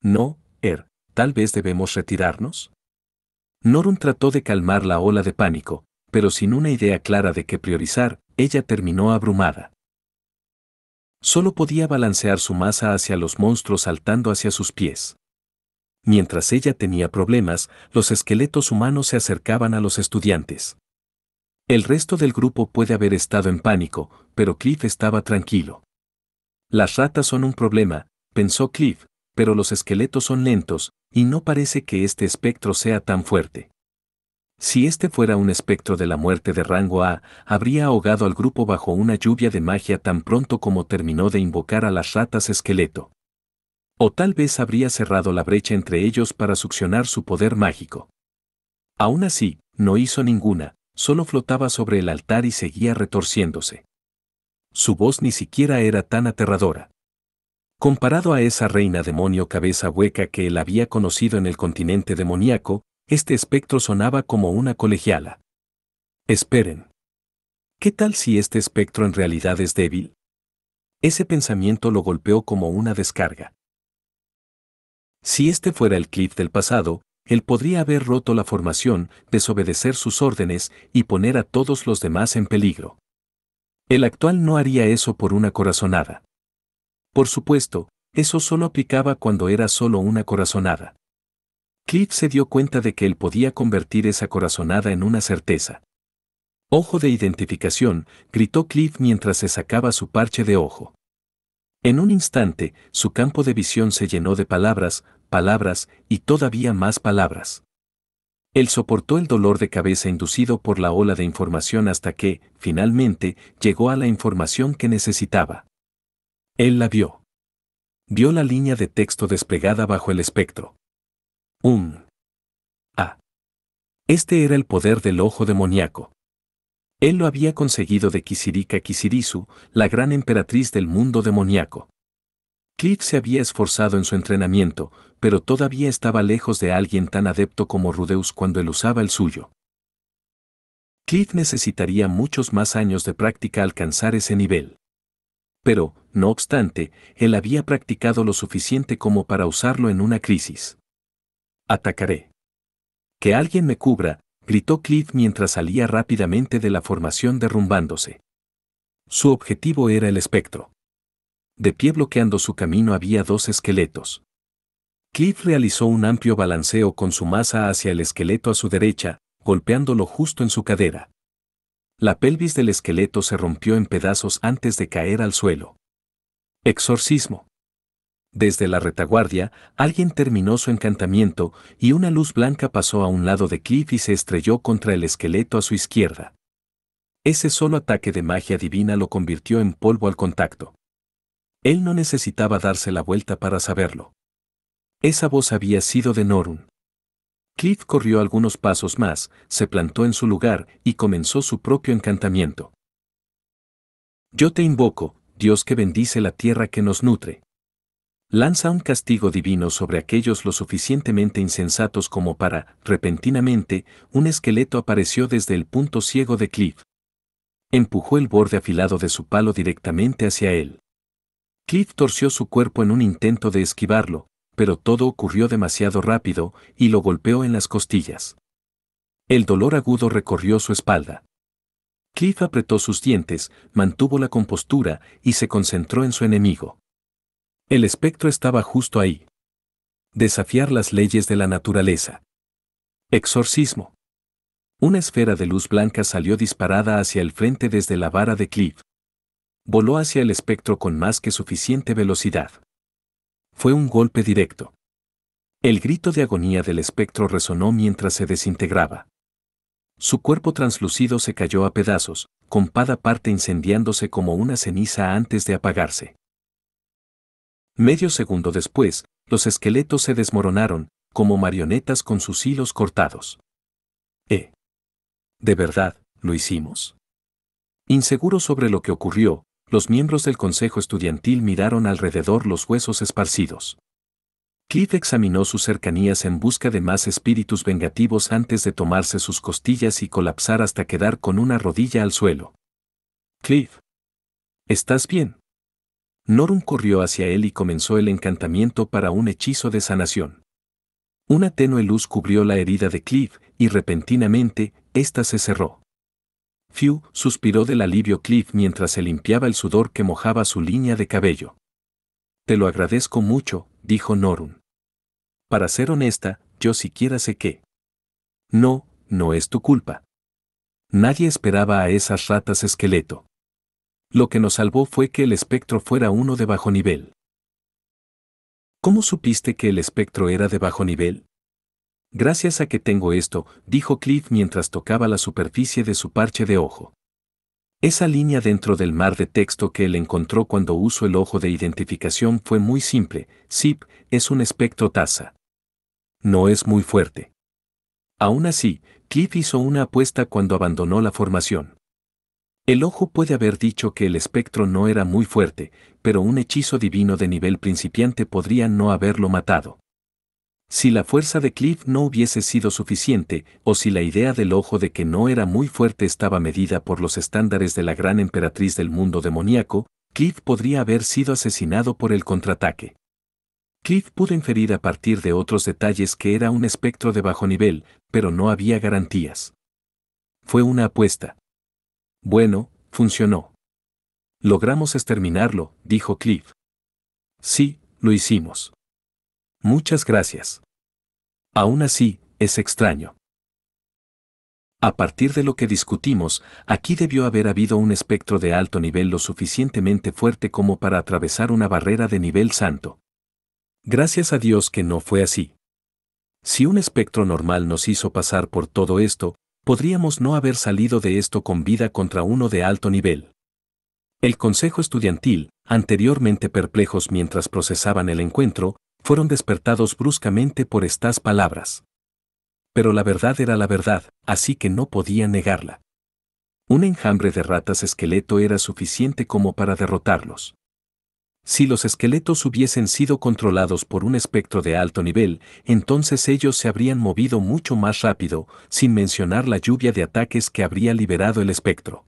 A: No, Er, tal vez debemos retirarnos. Norun trató de calmar la ola de pánico, pero sin una idea clara de qué priorizar, ella terminó abrumada. Solo podía balancear su masa hacia los monstruos saltando hacia sus pies. Mientras ella tenía problemas, los esqueletos humanos se acercaban a los estudiantes. El resto del grupo puede haber estado en pánico, pero Cliff estaba tranquilo. Las ratas son un problema, pensó Cliff, pero los esqueletos son lentos, y no parece que este espectro sea tan fuerte. Si este fuera un espectro de la muerte de rango A, habría ahogado al grupo bajo una lluvia de magia tan pronto como terminó de invocar a las ratas esqueleto. O tal vez habría cerrado la brecha entre ellos para succionar su poder mágico. Aún así, no hizo ninguna, solo flotaba sobre el altar y seguía retorciéndose. Su voz ni siquiera era tan aterradora. Comparado a esa reina demonio cabeza hueca que él había conocido en el continente demoníaco, este espectro sonaba como una colegiala. Esperen. ¿Qué tal si este espectro en realidad es débil? Ese pensamiento lo golpeó como una descarga. Si este fuera el cliff del pasado, él podría haber roto la formación, desobedecer sus órdenes y poner a todos los demás en peligro. El actual no haría eso por una corazonada. Por supuesto, eso solo aplicaba cuando era solo una corazonada. Cliff se dio cuenta de que él podía convertir esa corazonada en una certeza. Ojo de identificación, gritó Cliff mientras se sacaba su parche de ojo. En un instante, su campo de visión se llenó de palabras, palabras y todavía más palabras. Él soportó el dolor de cabeza inducido por la ola de información hasta que, finalmente, llegó a la información que necesitaba. Él la vio. Vio la línea de texto desplegada bajo el espectro. Un. A. Este era el poder del ojo demoníaco. Él lo había conseguido de Kisirika Kisirisu, la gran emperatriz del mundo demoníaco. Cliff se había esforzado en su entrenamiento, pero todavía estaba lejos de alguien tan adepto como Rudeus cuando él usaba el suyo. Cliff necesitaría muchos más años de práctica alcanzar ese nivel. Pero, no obstante, él había practicado lo suficiente como para usarlo en una crisis. Atacaré. Que alguien me cubra, gritó Cliff mientras salía rápidamente de la formación derrumbándose. Su objetivo era el espectro de pie bloqueando su camino había dos esqueletos. Cliff realizó un amplio balanceo con su masa hacia el esqueleto a su derecha, golpeándolo justo en su cadera. La pelvis del esqueleto se rompió en pedazos antes de caer al suelo. Exorcismo. Desde la retaguardia, alguien terminó su encantamiento y una luz blanca pasó a un lado de Cliff y se estrelló contra el esqueleto a su izquierda. Ese solo ataque de magia divina lo convirtió en polvo al contacto. Él no necesitaba darse la vuelta para saberlo. Esa voz había sido de Norun. Cliff corrió algunos pasos más, se plantó en su lugar y comenzó su propio encantamiento. Yo te invoco, Dios que bendice la tierra que nos nutre. Lanza un castigo divino sobre aquellos lo suficientemente insensatos como para, repentinamente, un esqueleto apareció desde el punto ciego de Cliff. Empujó el borde afilado de su palo directamente hacia él. Cliff torció su cuerpo en un intento de esquivarlo, pero todo ocurrió demasiado rápido y lo golpeó en las costillas. El dolor agudo recorrió su espalda. Cliff apretó sus dientes, mantuvo la compostura y se concentró en su enemigo. El espectro estaba justo ahí. Desafiar las leyes de la naturaleza. Exorcismo. Una esfera de luz blanca salió disparada hacia el frente desde la vara de Cliff voló hacia el espectro con más que suficiente velocidad. Fue un golpe directo. El grito de agonía del espectro resonó mientras se desintegraba. Su cuerpo translúcido se cayó a pedazos, con cada parte incendiándose como una ceniza antes de apagarse. Medio segundo después, los esqueletos se desmoronaron, como marionetas con sus hilos cortados. Eh. De verdad, lo hicimos. Inseguro sobre lo que ocurrió, los miembros del consejo estudiantil miraron alrededor los huesos esparcidos. Cliff examinó sus cercanías en busca de más espíritus vengativos antes de tomarse sus costillas y colapsar hasta quedar con una rodilla al suelo. Cliff. ¿Estás bien? Norum corrió hacia él y comenzó el encantamiento para un hechizo de sanación. Una tenue luz cubrió la herida de Cliff y repentinamente, ésta se cerró. Phew suspiró del alivio Cliff mientras se limpiaba el sudor que mojaba su línea de cabello. Te lo agradezco mucho, dijo Norun. Para ser honesta, yo siquiera sé qué. No, no es tu culpa. Nadie esperaba a esas ratas esqueleto. Lo que nos salvó fue que el espectro fuera uno de bajo nivel. ¿Cómo supiste que el espectro era de bajo nivel? Gracias a que tengo esto, dijo Cliff mientras tocaba la superficie de su parche de ojo. Esa línea dentro del mar de texto que él encontró cuando usó el ojo de identificación fue muy simple, SIP es un espectro tasa. No es muy fuerte. Aún así, Cliff hizo una apuesta cuando abandonó la formación. El ojo puede haber dicho que el espectro no era muy fuerte, pero un hechizo divino de nivel principiante podría no haberlo matado. Si la fuerza de Cliff no hubiese sido suficiente, o si la idea del ojo de que no era muy fuerte estaba medida por los estándares de la gran emperatriz del mundo demoníaco, Cliff podría haber sido asesinado por el contraataque. Cliff pudo inferir a partir de otros detalles que era un espectro de bajo nivel, pero no había garantías. Fue una apuesta. Bueno, funcionó. Logramos exterminarlo, dijo Cliff. Sí, lo hicimos. Muchas gracias. Aún así, es extraño. A partir de lo que discutimos, aquí debió haber habido un espectro de alto nivel lo suficientemente fuerte como para atravesar una barrera de nivel santo. Gracias a Dios que no fue así. Si un espectro normal nos hizo pasar por todo esto, podríamos no haber salido de esto con vida contra uno de alto nivel. El Consejo Estudiantil, anteriormente perplejos mientras procesaban el encuentro, fueron despertados bruscamente por estas palabras. Pero la verdad era la verdad, así que no podían negarla. Un enjambre de ratas esqueleto era suficiente como para derrotarlos. Si los esqueletos hubiesen sido controlados por un espectro de alto nivel, entonces ellos se habrían movido mucho más rápido, sin mencionar la lluvia de ataques que habría liberado el espectro.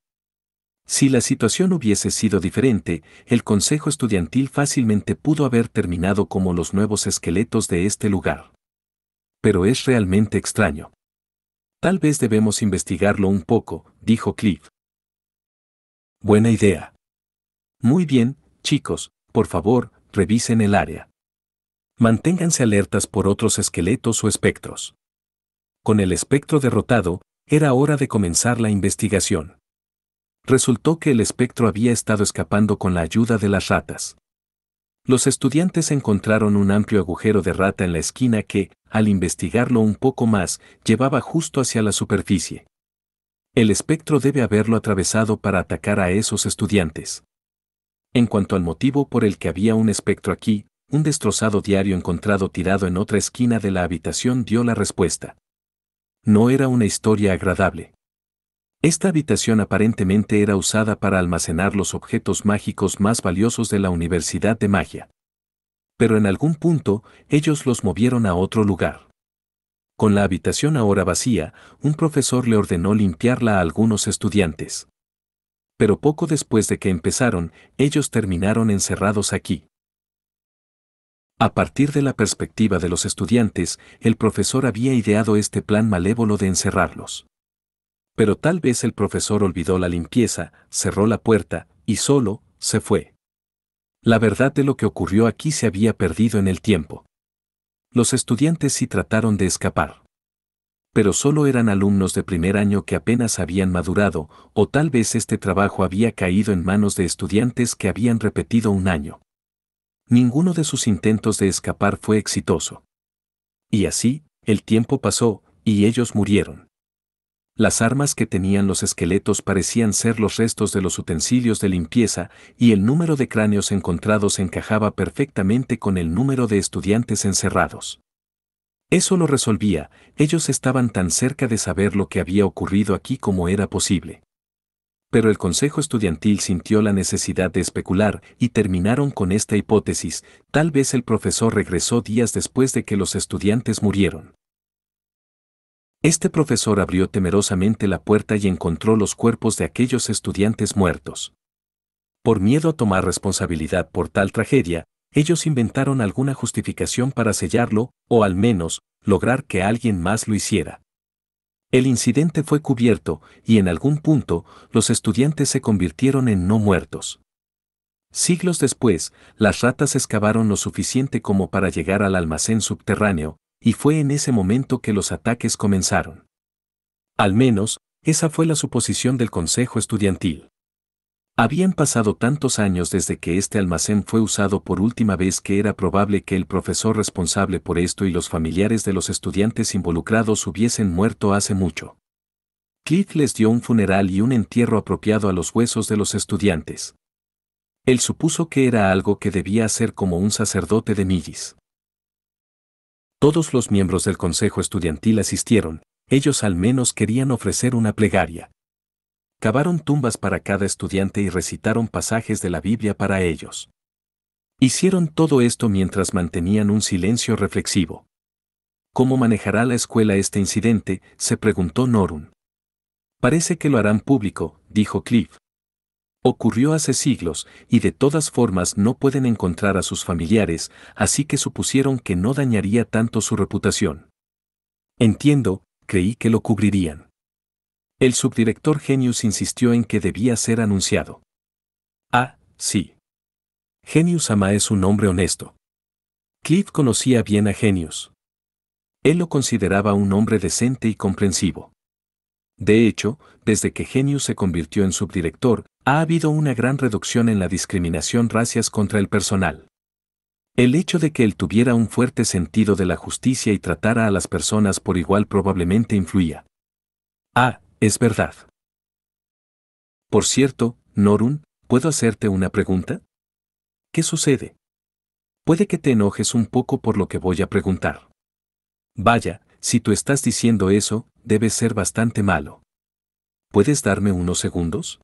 A: Si la situación hubiese sido diferente, el Consejo Estudiantil fácilmente pudo haber terminado como los nuevos esqueletos de este lugar. Pero es realmente extraño. Tal vez debemos investigarlo un poco, dijo Cliff. Buena idea. Muy bien, chicos, por favor, revisen el área. Manténganse alertas por otros esqueletos o espectros. Con el espectro derrotado, era hora de comenzar la investigación. Resultó que el espectro había estado escapando con la ayuda de las ratas. Los estudiantes encontraron un amplio agujero de rata en la esquina que, al investigarlo un poco más, llevaba justo hacia la superficie. El espectro debe haberlo atravesado para atacar a esos estudiantes. En cuanto al motivo por el que había un espectro aquí, un destrozado diario encontrado tirado en otra esquina de la habitación dio la respuesta. No era una historia agradable. Esta habitación aparentemente era usada para almacenar los objetos mágicos más valiosos de la Universidad de Magia. Pero en algún punto, ellos los movieron a otro lugar. Con la habitación ahora vacía, un profesor le ordenó limpiarla a algunos estudiantes. Pero poco después de que empezaron, ellos terminaron encerrados aquí. A partir de la perspectiva de los estudiantes, el profesor había ideado este plan malévolo de encerrarlos pero tal vez el profesor olvidó la limpieza, cerró la puerta, y solo, se fue. La verdad de lo que ocurrió aquí se había perdido en el tiempo. Los estudiantes sí trataron de escapar. Pero solo eran alumnos de primer año que apenas habían madurado, o tal vez este trabajo había caído en manos de estudiantes que habían repetido un año. Ninguno de sus intentos de escapar fue exitoso. Y así, el tiempo pasó, y ellos murieron. Las armas que tenían los esqueletos parecían ser los restos de los utensilios de limpieza y el número de cráneos encontrados encajaba perfectamente con el número de estudiantes encerrados. Eso lo resolvía, ellos estaban tan cerca de saber lo que había ocurrido aquí como era posible. Pero el Consejo Estudiantil sintió la necesidad de especular y terminaron con esta hipótesis, tal vez el profesor regresó días después de que los estudiantes murieron. Este profesor abrió temerosamente la puerta y encontró los cuerpos de aquellos estudiantes muertos. Por miedo a tomar responsabilidad por tal tragedia, ellos inventaron alguna justificación para sellarlo, o al menos, lograr que alguien más lo hiciera. El incidente fue cubierto, y en algún punto, los estudiantes se convirtieron en no muertos. Siglos después, las ratas excavaron lo suficiente como para llegar al almacén subterráneo, y fue en ese momento que los ataques comenzaron. Al menos, esa fue la suposición del Consejo Estudiantil. Habían pasado tantos años desde que este almacén fue usado por última vez que era probable que el profesor responsable por esto y los familiares de los estudiantes involucrados hubiesen muerto hace mucho. Cliff les dio un funeral y un entierro apropiado a los huesos de los estudiantes. Él supuso que era algo que debía hacer como un sacerdote de Millis. Todos los miembros del consejo estudiantil asistieron, ellos al menos querían ofrecer una plegaria. Cavaron tumbas para cada estudiante y recitaron pasajes de la Biblia para ellos. Hicieron todo esto mientras mantenían un silencio reflexivo. ¿Cómo manejará la escuela este incidente? se preguntó Norun. Parece que lo harán público, dijo Cliff. Ocurrió hace siglos, y de todas formas no pueden encontrar a sus familiares, así que supusieron que no dañaría tanto su reputación. Entiendo, creí que lo cubrirían. El subdirector Genius insistió en que debía ser anunciado. Ah, sí. Genius Ama es un hombre honesto. Cliff conocía bien a Genius. Él lo consideraba un hombre decente y comprensivo. De hecho, desde que Genius se convirtió en subdirector, ha habido una gran reducción en la discriminación racias contra el personal. El hecho de que él tuviera un fuerte sentido de la justicia y tratara a las personas por igual probablemente influía. Ah, es verdad. Por cierto, Norun, ¿puedo hacerte una pregunta? ¿Qué sucede? Puede que te enojes un poco por lo que voy a preguntar. Vaya, si tú estás diciendo eso, debe ser bastante malo. ¿Puedes darme unos segundos?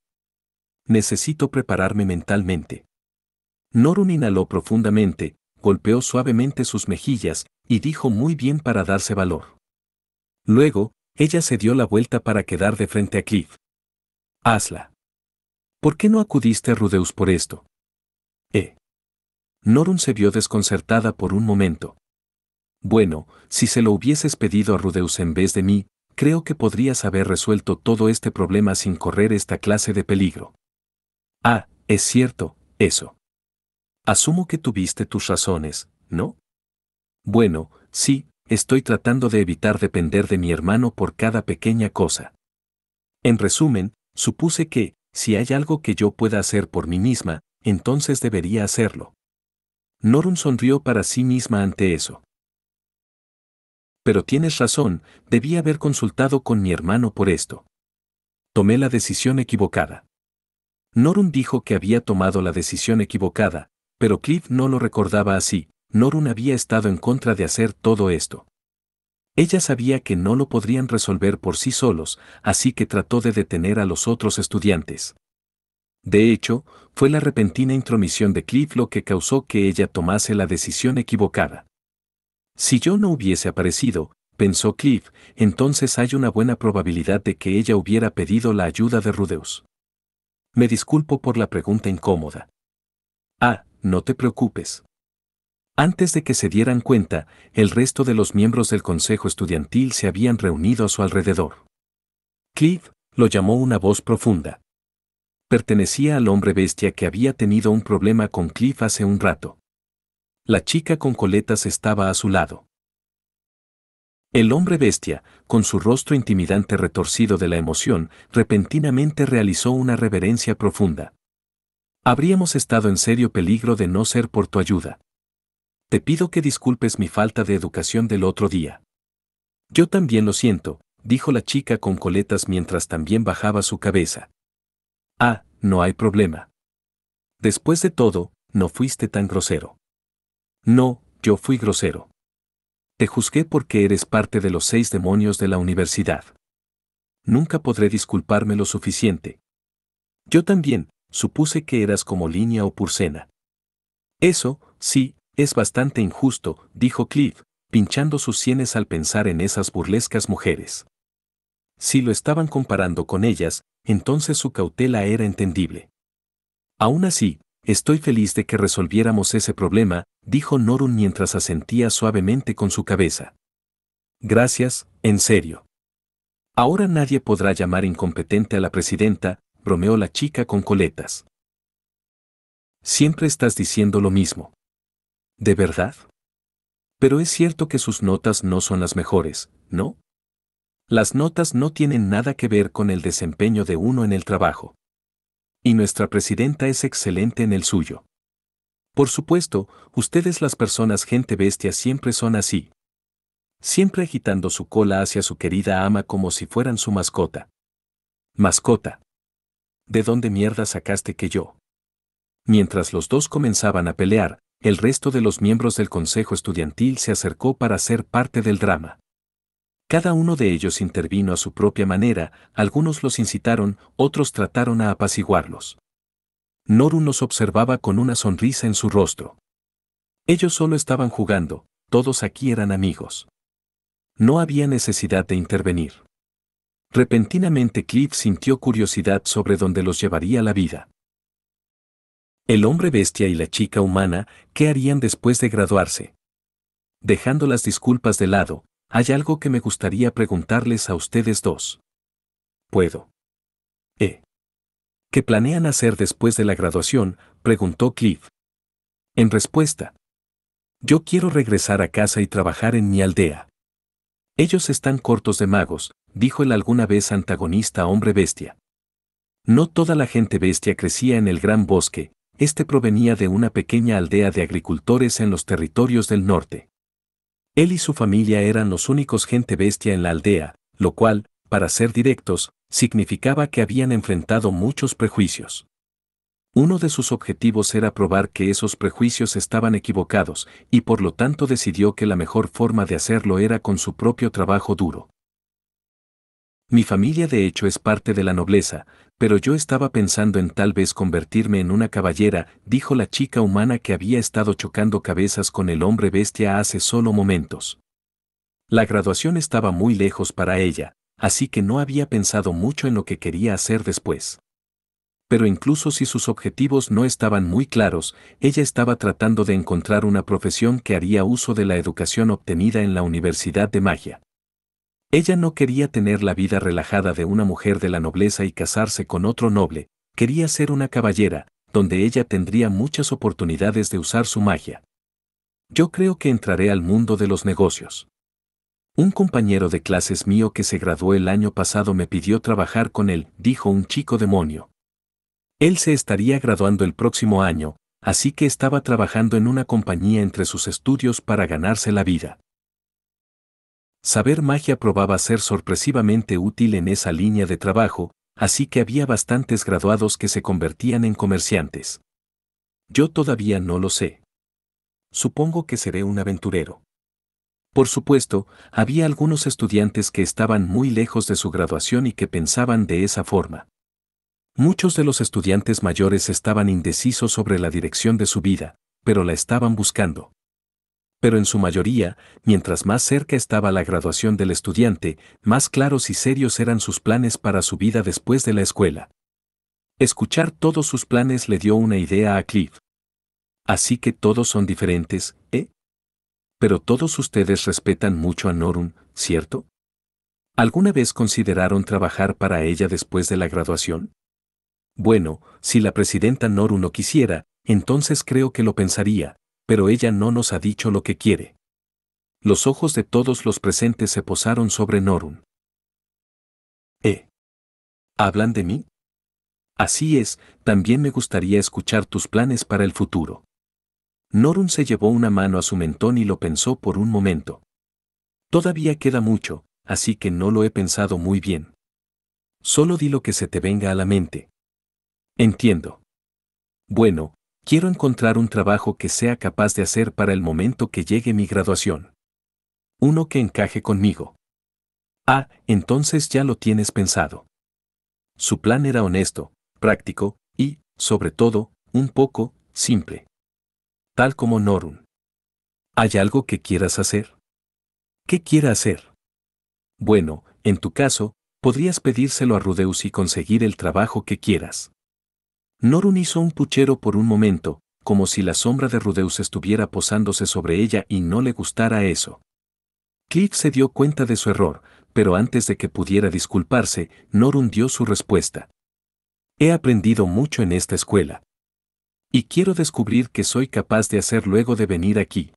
A: necesito prepararme mentalmente. Norun inhaló profundamente, golpeó suavemente sus mejillas y dijo muy bien para darse valor. Luego, ella se dio la vuelta para quedar de frente a Cliff. Hazla. ¿Por qué no acudiste a Rudeus por esto? Eh. Norun se vio desconcertada por un momento. Bueno, si se lo hubieses pedido a Rudeus en vez de mí, creo que podrías haber resuelto todo este problema sin correr esta clase de peligro. Ah, es cierto, eso. Asumo que tuviste tus razones, ¿no? Bueno, sí, estoy tratando de evitar depender de mi hermano por cada pequeña cosa. En resumen, supuse que, si hay algo que yo pueda hacer por mí misma, entonces debería hacerlo. Norun sonrió para sí misma ante eso. Pero tienes razón, debí haber consultado con mi hermano por esto. Tomé la decisión equivocada. Norun dijo que había tomado la decisión equivocada, pero Cliff no lo recordaba así, Norun había estado en contra de hacer todo esto. Ella sabía que no lo podrían resolver por sí solos, así que trató de detener a los otros estudiantes. De hecho, fue la repentina intromisión de Cliff lo que causó que ella tomase la decisión equivocada. Si yo no hubiese aparecido, pensó Cliff, entonces hay una buena probabilidad de que ella hubiera pedido la ayuda de Rudeus. Me disculpo por la pregunta incómoda. Ah, no te preocupes. Antes de que se dieran cuenta, el resto de los miembros del consejo estudiantil se habían reunido a su alrededor. Cliff lo llamó una voz profunda. Pertenecía al hombre bestia que había tenido un problema con Cliff hace un rato. La chica con coletas estaba a su lado. El hombre bestia, con su rostro intimidante retorcido de la emoción, repentinamente realizó una reverencia profunda. Habríamos estado en serio peligro de no ser por tu ayuda. Te pido que disculpes mi falta de educación del otro día. Yo también lo siento, dijo la chica con coletas mientras también bajaba su cabeza. Ah, no hay problema. Después de todo, no fuiste tan grosero. No, yo fui grosero. Te juzgué porque eres parte de los seis demonios de la universidad. Nunca podré disculparme lo suficiente. Yo también, supuse que eras como línea o Purcena. Eso, sí, es bastante injusto, dijo Cliff, pinchando sus sienes al pensar en esas burlescas mujeres. Si lo estaban comparando con ellas, entonces su cautela era entendible. Aún así, Estoy feliz de que resolviéramos ese problema, dijo Norun mientras asentía suavemente con su cabeza. Gracias, en serio. Ahora nadie podrá llamar incompetente a la presidenta, bromeó la chica con coletas. Siempre estás diciendo lo mismo. ¿De verdad? Pero es cierto que sus notas no son las mejores, ¿no? Las notas no tienen nada que ver con el desempeño de uno en el trabajo y nuestra presidenta es excelente en el suyo. Por supuesto, ustedes las personas gente bestia siempre son así. Siempre agitando su cola hacia su querida ama como si fueran su mascota. Mascota. ¿De dónde mierda sacaste que yo? Mientras los dos comenzaban a pelear, el resto de los miembros del consejo estudiantil se acercó para ser parte del drama. Cada uno de ellos intervino a su propia manera, algunos los incitaron, otros trataron a apaciguarlos. Noru los observaba con una sonrisa en su rostro. Ellos solo estaban jugando, todos aquí eran amigos. No había necesidad de intervenir. Repentinamente Cliff sintió curiosidad sobre dónde los llevaría la vida. El hombre bestia y la chica humana, ¿qué harían después de graduarse? Dejando las disculpas de lado, hay algo que me gustaría preguntarles a ustedes dos. ¿Puedo? ¿Eh? ¿Qué planean hacer después de la graduación? preguntó Cliff. En respuesta, yo quiero regresar a casa y trabajar en mi aldea. Ellos están cortos de magos, dijo el alguna vez antagonista hombre bestia. No toda la gente bestia crecía en el gran bosque, este provenía de una pequeña aldea de agricultores en los territorios del norte. Él y su familia eran los únicos gente bestia en la aldea, lo cual, para ser directos, significaba que habían enfrentado muchos prejuicios. Uno de sus objetivos era probar que esos prejuicios estaban equivocados, y por lo tanto decidió que la mejor forma de hacerlo era con su propio trabajo duro. Mi familia de hecho es parte de la nobleza, pero yo estaba pensando en tal vez convertirme en una caballera, dijo la chica humana que había estado chocando cabezas con el hombre bestia hace solo momentos. La graduación estaba muy lejos para ella, así que no había pensado mucho en lo que quería hacer después. Pero incluso si sus objetivos no estaban muy claros, ella estaba tratando de encontrar una profesión que haría uso de la educación obtenida en la Universidad de Magia. Ella no quería tener la vida relajada de una mujer de la nobleza y casarse con otro noble, quería ser una caballera, donde ella tendría muchas oportunidades de usar su magia. Yo creo que entraré al mundo de los negocios. Un compañero de clases mío que se graduó el año pasado me pidió trabajar con él, dijo un chico demonio. Él se estaría graduando el próximo año, así que estaba trabajando en una compañía entre sus estudios para ganarse la vida. Saber magia probaba ser sorpresivamente útil en esa línea de trabajo, así que había bastantes graduados que se convertían en comerciantes. Yo todavía no lo sé. Supongo que seré un aventurero. Por supuesto, había algunos estudiantes que estaban muy lejos de su graduación y que pensaban de esa forma. Muchos de los estudiantes mayores estaban indecisos sobre la dirección de su vida, pero la estaban buscando pero en su mayoría, mientras más cerca estaba la graduación del estudiante, más claros y serios eran sus planes para su vida después de la escuela. Escuchar todos sus planes le dio una idea a Cliff. Así que todos son diferentes, ¿eh? Pero todos ustedes respetan mucho a Norun, ¿cierto? ¿Alguna vez consideraron trabajar para ella después de la graduación? Bueno, si la presidenta Norun lo quisiera, entonces creo que lo pensaría, pero ella no nos ha dicho lo que quiere. Los ojos de todos los presentes se posaron sobre Norun. ¿Eh? ¿Hablan de mí? Así es, también me gustaría escuchar tus planes para el futuro. Norun se llevó una mano a su mentón y lo pensó por un momento. Todavía queda mucho, así que no lo he pensado muy bien. Solo di lo que se te venga a la mente. Entiendo. Bueno, Quiero encontrar un trabajo que sea capaz de hacer para el momento que llegue mi graduación. Uno que encaje conmigo. Ah, entonces ya lo tienes pensado. Su plan era honesto, práctico y, sobre todo, un poco simple. Tal como Norun. ¿Hay algo que quieras hacer? ¿Qué quiera hacer? Bueno, en tu caso, podrías pedírselo a Rudeus y conseguir el trabajo que quieras. Norun hizo un puchero por un momento, como si la sombra de Rudeus estuviera posándose sobre ella y no le gustara eso. Cliff se dio cuenta de su error, pero antes de que pudiera disculparse, Norun dio su respuesta. He aprendido mucho en esta escuela. Y quiero descubrir qué soy capaz de hacer luego de venir aquí.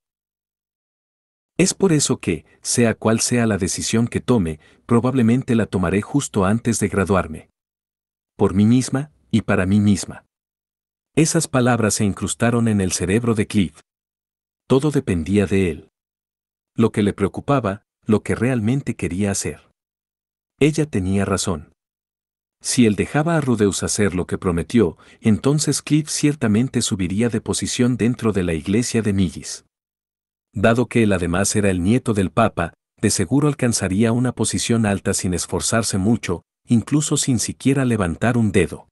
A: Es por eso que, sea cual sea la decisión que tome, probablemente la tomaré justo antes de graduarme. Por mí misma, y para mí misma. Esas palabras se incrustaron en el cerebro de Cliff. Todo dependía de él. Lo que le preocupaba, lo que realmente quería hacer. Ella tenía razón. Si él dejaba a Rudeus hacer lo que prometió, entonces Cliff ciertamente subiría de posición dentro de la iglesia de Millis. Dado que él además era el nieto del Papa, de seguro alcanzaría una posición alta sin esforzarse mucho, incluso sin siquiera levantar un dedo.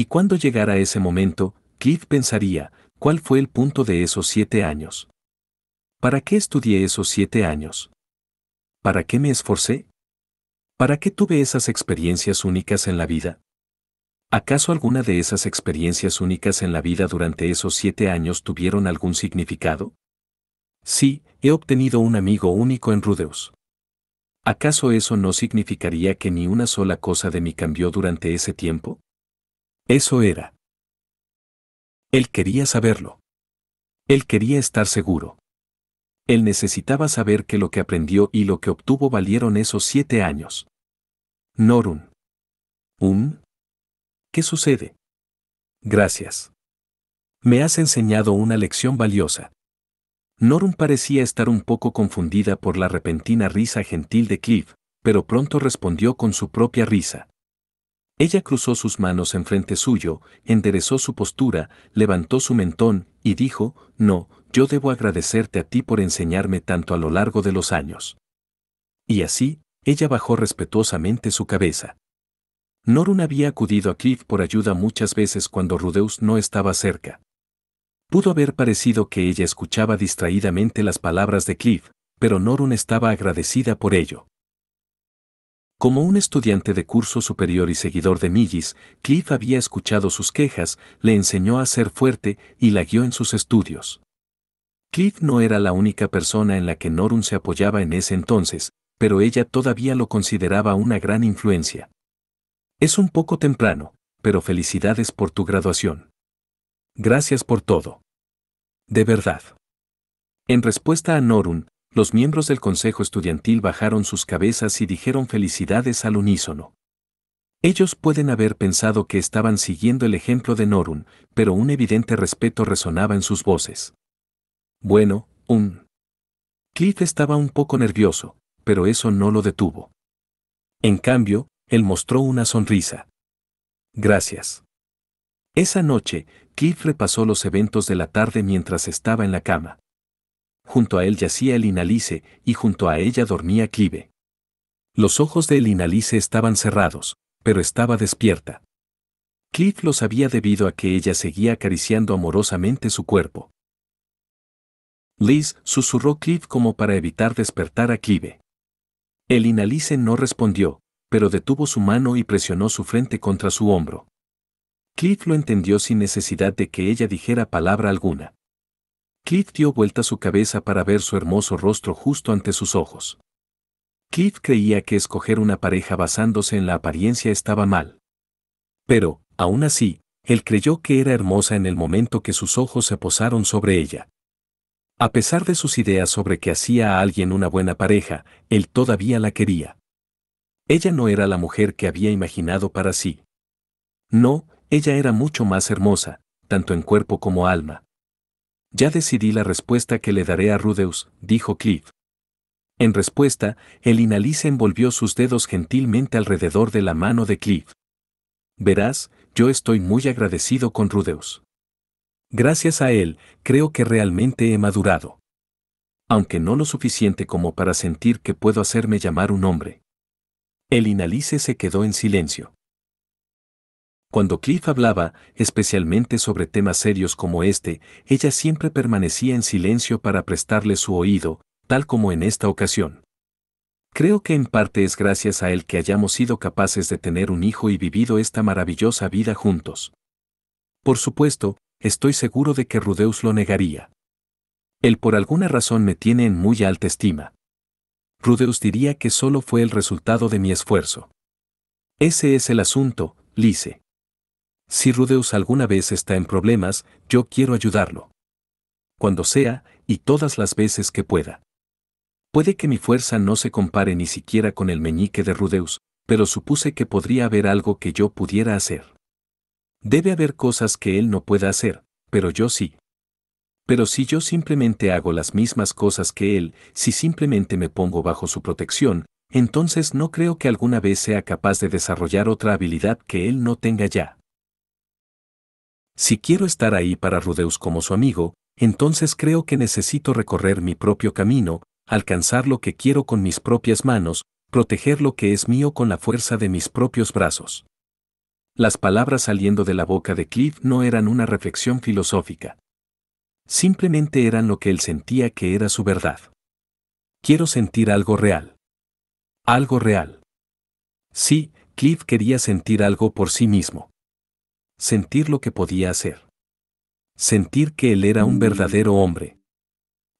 A: Y cuando llegara ese momento, Cliff pensaría, ¿cuál fue el punto de esos siete años? ¿Para qué estudié esos siete años? ¿Para qué me esforcé? ¿Para qué tuve esas experiencias únicas en la vida? ¿Acaso alguna de esas experiencias únicas en la vida durante esos siete años tuvieron algún significado? Sí, he obtenido un amigo único en Rudeus. ¿Acaso eso no significaría que ni una sola cosa de mí cambió durante ese tiempo? Eso era. Él quería saberlo. Él quería estar seguro. Él necesitaba saber que lo que aprendió y lo que obtuvo valieron esos siete años. Norun. Un. ¿Qué sucede? Gracias. Me has enseñado una lección valiosa. Norun parecía estar un poco confundida por la repentina risa gentil de Cliff, pero pronto respondió con su propia risa. Ella cruzó sus manos en frente suyo, enderezó su postura, levantó su mentón, y dijo, No, yo debo agradecerte a ti por enseñarme tanto a lo largo de los años. Y así, ella bajó respetuosamente su cabeza. Norun había acudido a Cliff por ayuda muchas veces cuando Rudeus no estaba cerca. Pudo haber parecido que ella escuchaba distraídamente las palabras de Cliff, pero Norun estaba agradecida por ello. Como un estudiante de curso superior y seguidor de Millis, Cliff había escuchado sus quejas, le enseñó a ser fuerte y la guió en sus estudios. Cliff no era la única persona en la que Norun se apoyaba en ese entonces, pero ella todavía lo consideraba una gran influencia. Es un poco temprano, pero felicidades por tu graduación. Gracias por todo. De verdad. En respuesta a Norun, los miembros del Consejo Estudiantil bajaron sus cabezas y dijeron felicidades al unísono. Ellos pueden haber pensado que estaban siguiendo el ejemplo de Norun, pero un evidente respeto resonaba en sus voces. Bueno, un... Cliff estaba un poco nervioso, pero eso no lo detuvo. En cambio, él mostró una sonrisa. Gracias. Esa noche, Cliff repasó los eventos de la tarde mientras estaba en la cama junto a él yacía el y junto a ella dormía Clive. Los ojos de Elinalice estaban cerrados, pero estaba despierta. Cliff los había debido a que ella seguía acariciando amorosamente su cuerpo. Liz susurró Cliff como para evitar despertar a Clive. Elinalice no respondió, pero detuvo su mano y presionó su frente contra su hombro. Cliff lo entendió sin necesidad de que ella dijera palabra alguna. Cliff dio vuelta su cabeza para ver su hermoso rostro justo ante sus ojos. Cliff creía que escoger una pareja basándose en la apariencia estaba mal. Pero, aún así, él creyó que era hermosa en el momento que sus ojos se posaron sobre ella. A pesar de sus ideas sobre que hacía a alguien una buena pareja, él todavía la quería. Ella no era la mujer que había imaginado para sí. No, ella era mucho más hermosa, tanto en cuerpo como alma, ya decidí la respuesta que le daré a Rudeus, dijo Cliff. En respuesta, el inalice envolvió sus dedos gentilmente alrededor de la mano de Cliff. Verás, yo estoy muy agradecido con Rudeus. Gracias a él, creo que realmente he madurado. Aunque no lo suficiente como para sentir que puedo hacerme llamar un hombre. El inalice se quedó en silencio. Cuando Cliff hablaba, especialmente sobre temas serios como este, ella siempre permanecía en silencio para prestarle su oído, tal como en esta ocasión. Creo que en parte es gracias a él que hayamos sido capaces de tener un hijo y vivido esta maravillosa vida juntos. Por supuesto, estoy seguro de que Rudeus lo negaría. Él por alguna razón me tiene en muy alta estima. Rudeus diría que solo fue el resultado de mi esfuerzo. Ese es el asunto, Lise. Si Rudeus alguna vez está en problemas, yo quiero ayudarlo. Cuando sea, y todas las veces que pueda. Puede que mi fuerza no se compare ni siquiera con el meñique de Rudeus, pero supuse que podría haber algo que yo pudiera hacer. Debe haber cosas que él no pueda hacer, pero yo sí. Pero si yo simplemente hago las mismas cosas que él, si simplemente me pongo bajo su protección, entonces no creo que alguna vez sea capaz de desarrollar otra habilidad que él no tenga ya. Si quiero estar ahí para Rudeus como su amigo, entonces creo que necesito recorrer mi propio camino, alcanzar lo que quiero con mis propias manos, proteger lo que es mío con la fuerza de mis propios brazos. Las palabras saliendo de la boca de Cliff no eran una reflexión filosófica. Simplemente eran lo que él sentía que era su verdad. Quiero sentir algo real. Algo real. Sí, Cliff quería sentir algo por sí mismo sentir lo que podía hacer. Sentir que él era un verdadero hombre.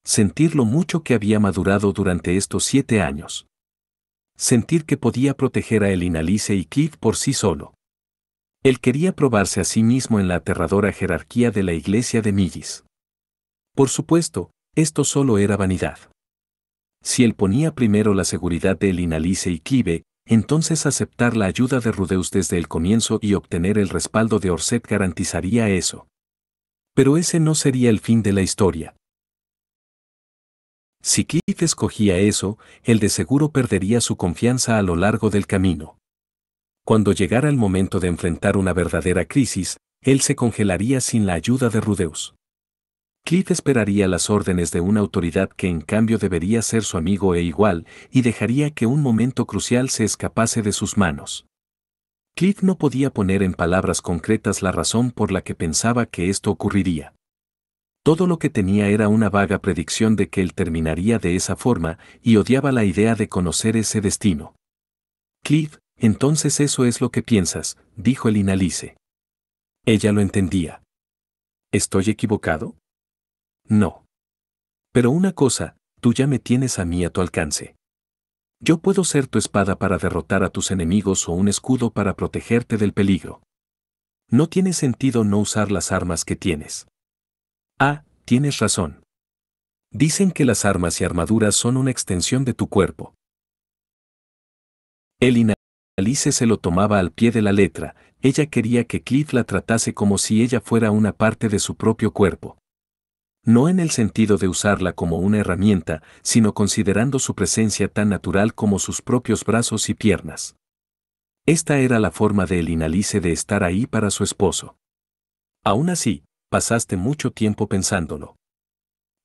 A: Sentir lo mucho que había madurado durante estos siete años. Sentir que podía proteger a Elinalice y Cliff por sí solo. Él quería probarse a sí mismo en la aterradora jerarquía de la iglesia de Millis. Por supuesto, esto solo era vanidad. Si él ponía primero la seguridad de Elinalice y Clive, entonces aceptar la ayuda de Rudeus desde el comienzo y obtener el respaldo de Orset garantizaría eso. Pero ese no sería el fin de la historia. Si Cliff escogía eso, él de seguro perdería su confianza a lo largo del camino. Cuando llegara el momento de enfrentar una verdadera crisis, él se congelaría sin la ayuda de Rudeus. Cliff esperaría las órdenes de una autoridad que en cambio debería ser su amigo e igual, y dejaría que un momento crucial se escapase de sus manos. Cliff no podía poner en palabras concretas la razón por la que pensaba que esto ocurriría. Todo lo que tenía era una vaga predicción de que él terminaría de esa forma y odiaba la idea de conocer ese destino. Cliff, entonces eso es lo que piensas, dijo el inalice. Ella lo entendía. ¿Estoy equivocado? No. Pero una cosa, tú ya me tienes a mí a tu alcance. Yo puedo ser tu espada para derrotar a tus enemigos o un escudo para protegerte del peligro. No tiene sentido no usar las armas que tienes. Ah, tienes razón. Dicen que las armas y armaduras son una extensión de tu cuerpo. Elina Alice se lo tomaba al pie de la letra, ella quería que Cliff la tratase como si ella fuera una parte de su propio cuerpo no en el sentido de usarla como una herramienta, sino considerando su presencia tan natural como sus propios brazos y piernas. Esta era la forma de Elinalice de estar ahí para su esposo. Aún así, pasaste mucho tiempo pensándolo.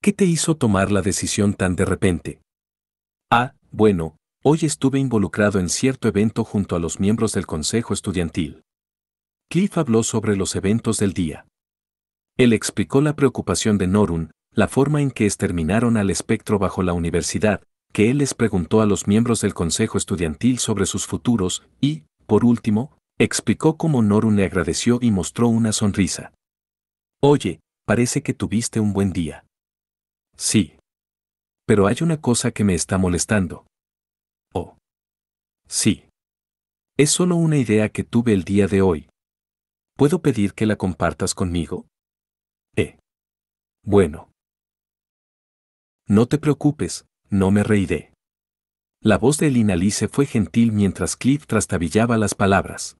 A: ¿Qué te hizo tomar la decisión tan de repente? Ah, bueno, hoy estuve involucrado en cierto evento junto a los miembros del Consejo Estudiantil. Cliff habló sobre los eventos del día. Él explicó la preocupación de Norun, la forma en que exterminaron al espectro bajo la universidad, que él les preguntó a los miembros del consejo estudiantil sobre sus futuros y, por último, explicó cómo Norun le agradeció y mostró una sonrisa. Oye, parece que tuviste un buen día. Sí. Pero hay una cosa que me está molestando. Oh. Sí. Es solo una idea que tuve el día de hoy. ¿Puedo pedir que la compartas conmigo? Eh, bueno. No te preocupes, no me reiré. La voz de Lina fue gentil mientras Cliff trastabillaba las palabras.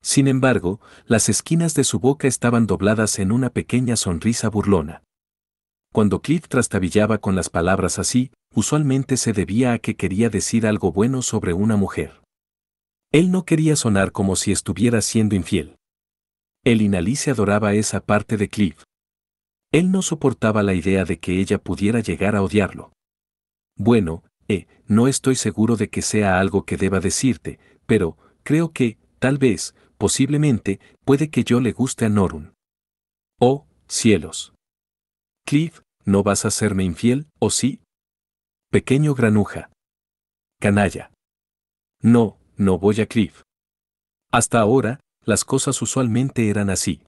A: Sin embargo, las esquinas de su boca estaban dobladas en una pequeña sonrisa burlona. Cuando Cliff trastabillaba con las palabras así, usualmente se debía a que quería decir algo bueno sobre una mujer. Él no quería sonar como si estuviera siendo infiel. El se adoraba esa parte de Cliff. Él no soportaba la idea de que ella pudiera llegar a odiarlo. Bueno, eh, no estoy seguro de que sea algo que deba decirte, pero creo que, tal vez, posiblemente, puede que yo le guste a Norun. Oh, cielos. Cliff, ¿no vas a hacerme infiel, o sí? Pequeño granuja. Canalla. No, no voy a Cliff. Hasta ahora, las cosas usualmente eran así.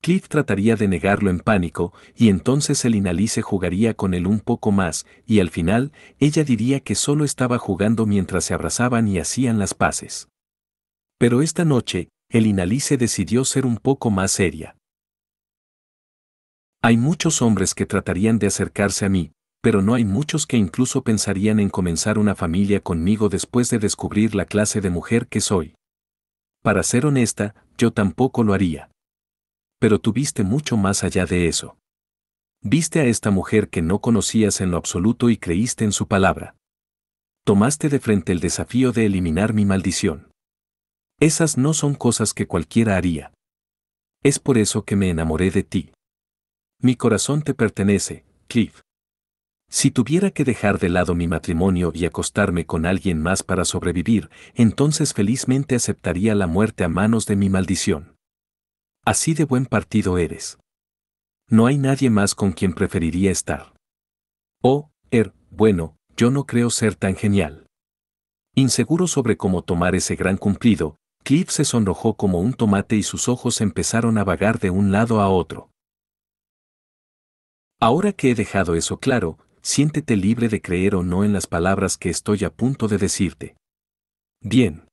A: Cliff trataría de negarlo en pánico, y entonces el Inalice jugaría con él un poco más, y al final, ella diría que solo estaba jugando mientras se abrazaban y hacían las paces. Pero esta noche, el Inalice decidió ser un poco más seria. Hay muchos hombres que tratarían de acercarse a mí, pero no hay muchos que incluso pensarían en comenzar una familia conmigo después de descubrir la clase de mujer que soy. Para ser honesta, yo tampoco lo haría. Pero tuviste mucho más allá de eso. Viste a esta mujer que no conocías en lo absoluto y creíste en su palabra. Tomaste de frente el desafío de eliminar mi maldición. Esas no son cosas que cualquiera haría. Es por eso que me enamoré de ti. Mi corazón te pertenece, Cliff. Si tuviera que dejar de lado mi matrimonio y acostarme con alguien más para sobrevivir, entonces felizmente aceptaría la muerte a manos de mi maldición. Así de buen partido eres. No hay nadie más con quien preferiría estar. Oh, Er, bueno, yo no creo ser tan genial. Inseguro sobre cómo tomar ese gran cumplido, Cliff se sonrojó como un tomate y sus ojos empezaron a vagar de un lado a otro. Ahora que he dejado eso claro, siéntete libre de creer o no en las palabras que estoy a punto de decirte. Bien.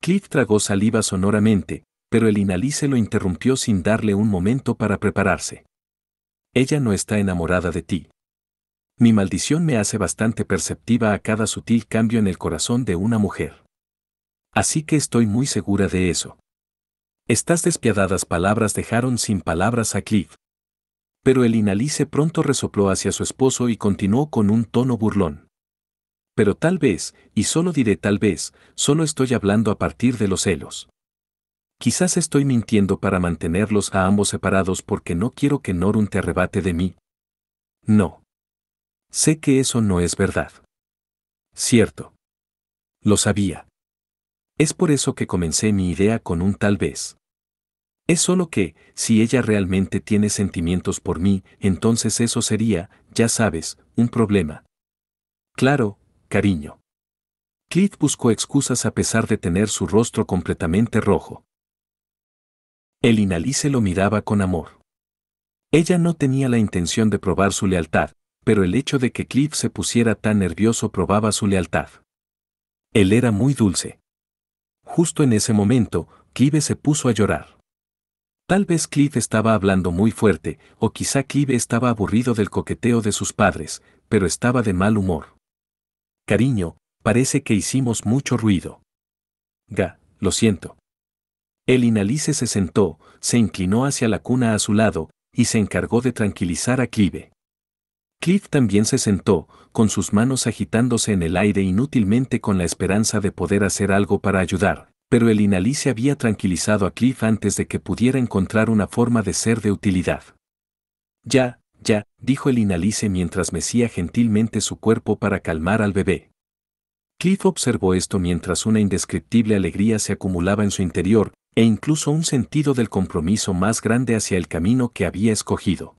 A: Cliff tragó saliva sonoramente, pero el inalice lo interrumpió sin darle un momento para prepararse. Ella no está enamorada de ti. Mi maldición me hace bastante perceptiva a cada sutil cambio en el corazón de una mujer. Así que estoy muy segura de eso. Estas despiadadas palabras dejaron sin palabras a Cliff. Pero el inalice pronto resopló hacia su esposo y continuó con un tono burlón. Pero tal vez, y solo diré tal vez, solo estoy hablando a partir de los celos. Quizás estoy mintiendo para mantenerlos a ambos separados porque no quiero que Norun te arrebate de mí. No. Sé que eso no es verdad. Cierto. Lo sabía. Es por eso que comencé mi idea con un tal vez. Es solo que, si ella realmente tiene sentimientos por mí, entonces eso sería, ya sabes, un problema. Claro, cariño. Cliff buscó excusas a pesar de tener su rostro completamente rojo. El inalice lo miraba con amor. Ella no tenía la intención de probar su lealtad, pero el hecho de que Cliff se pusiera tan nervioso probaba su lealtad. Él era muy dulce. Justo en ese momento, Clive se puso a llorar. Tal vez Cliff estaba hablando muy fuerte, o quizá Clive estaba aburrido del coqueteo de sus padres, pero estaba de mal humor. Cariño, parece que hicimos mucho ruido. Ga, lo siento. El inalice se sentó, se inclinó hacia la cuna a su lado, y se encargó de tranquilizar a Clive. Cliff también se sentó, con sus manos agitándose en el aire inútilmente con la esperanza de poder hacer algo para ayudar, pero el inalice había tranquilizado a Cliff antes de que pudiera encontrar una forma de ser de utilidad. Ya, ya, dijo el Inalice mientras mecía gentilmente su cuerpo para calmar al bebé. Cliff observó esto mientras una indescriptible alegría se acumulaba en su interior, e incluso un sentido del compromiso más grande hacia el camino que había escogido.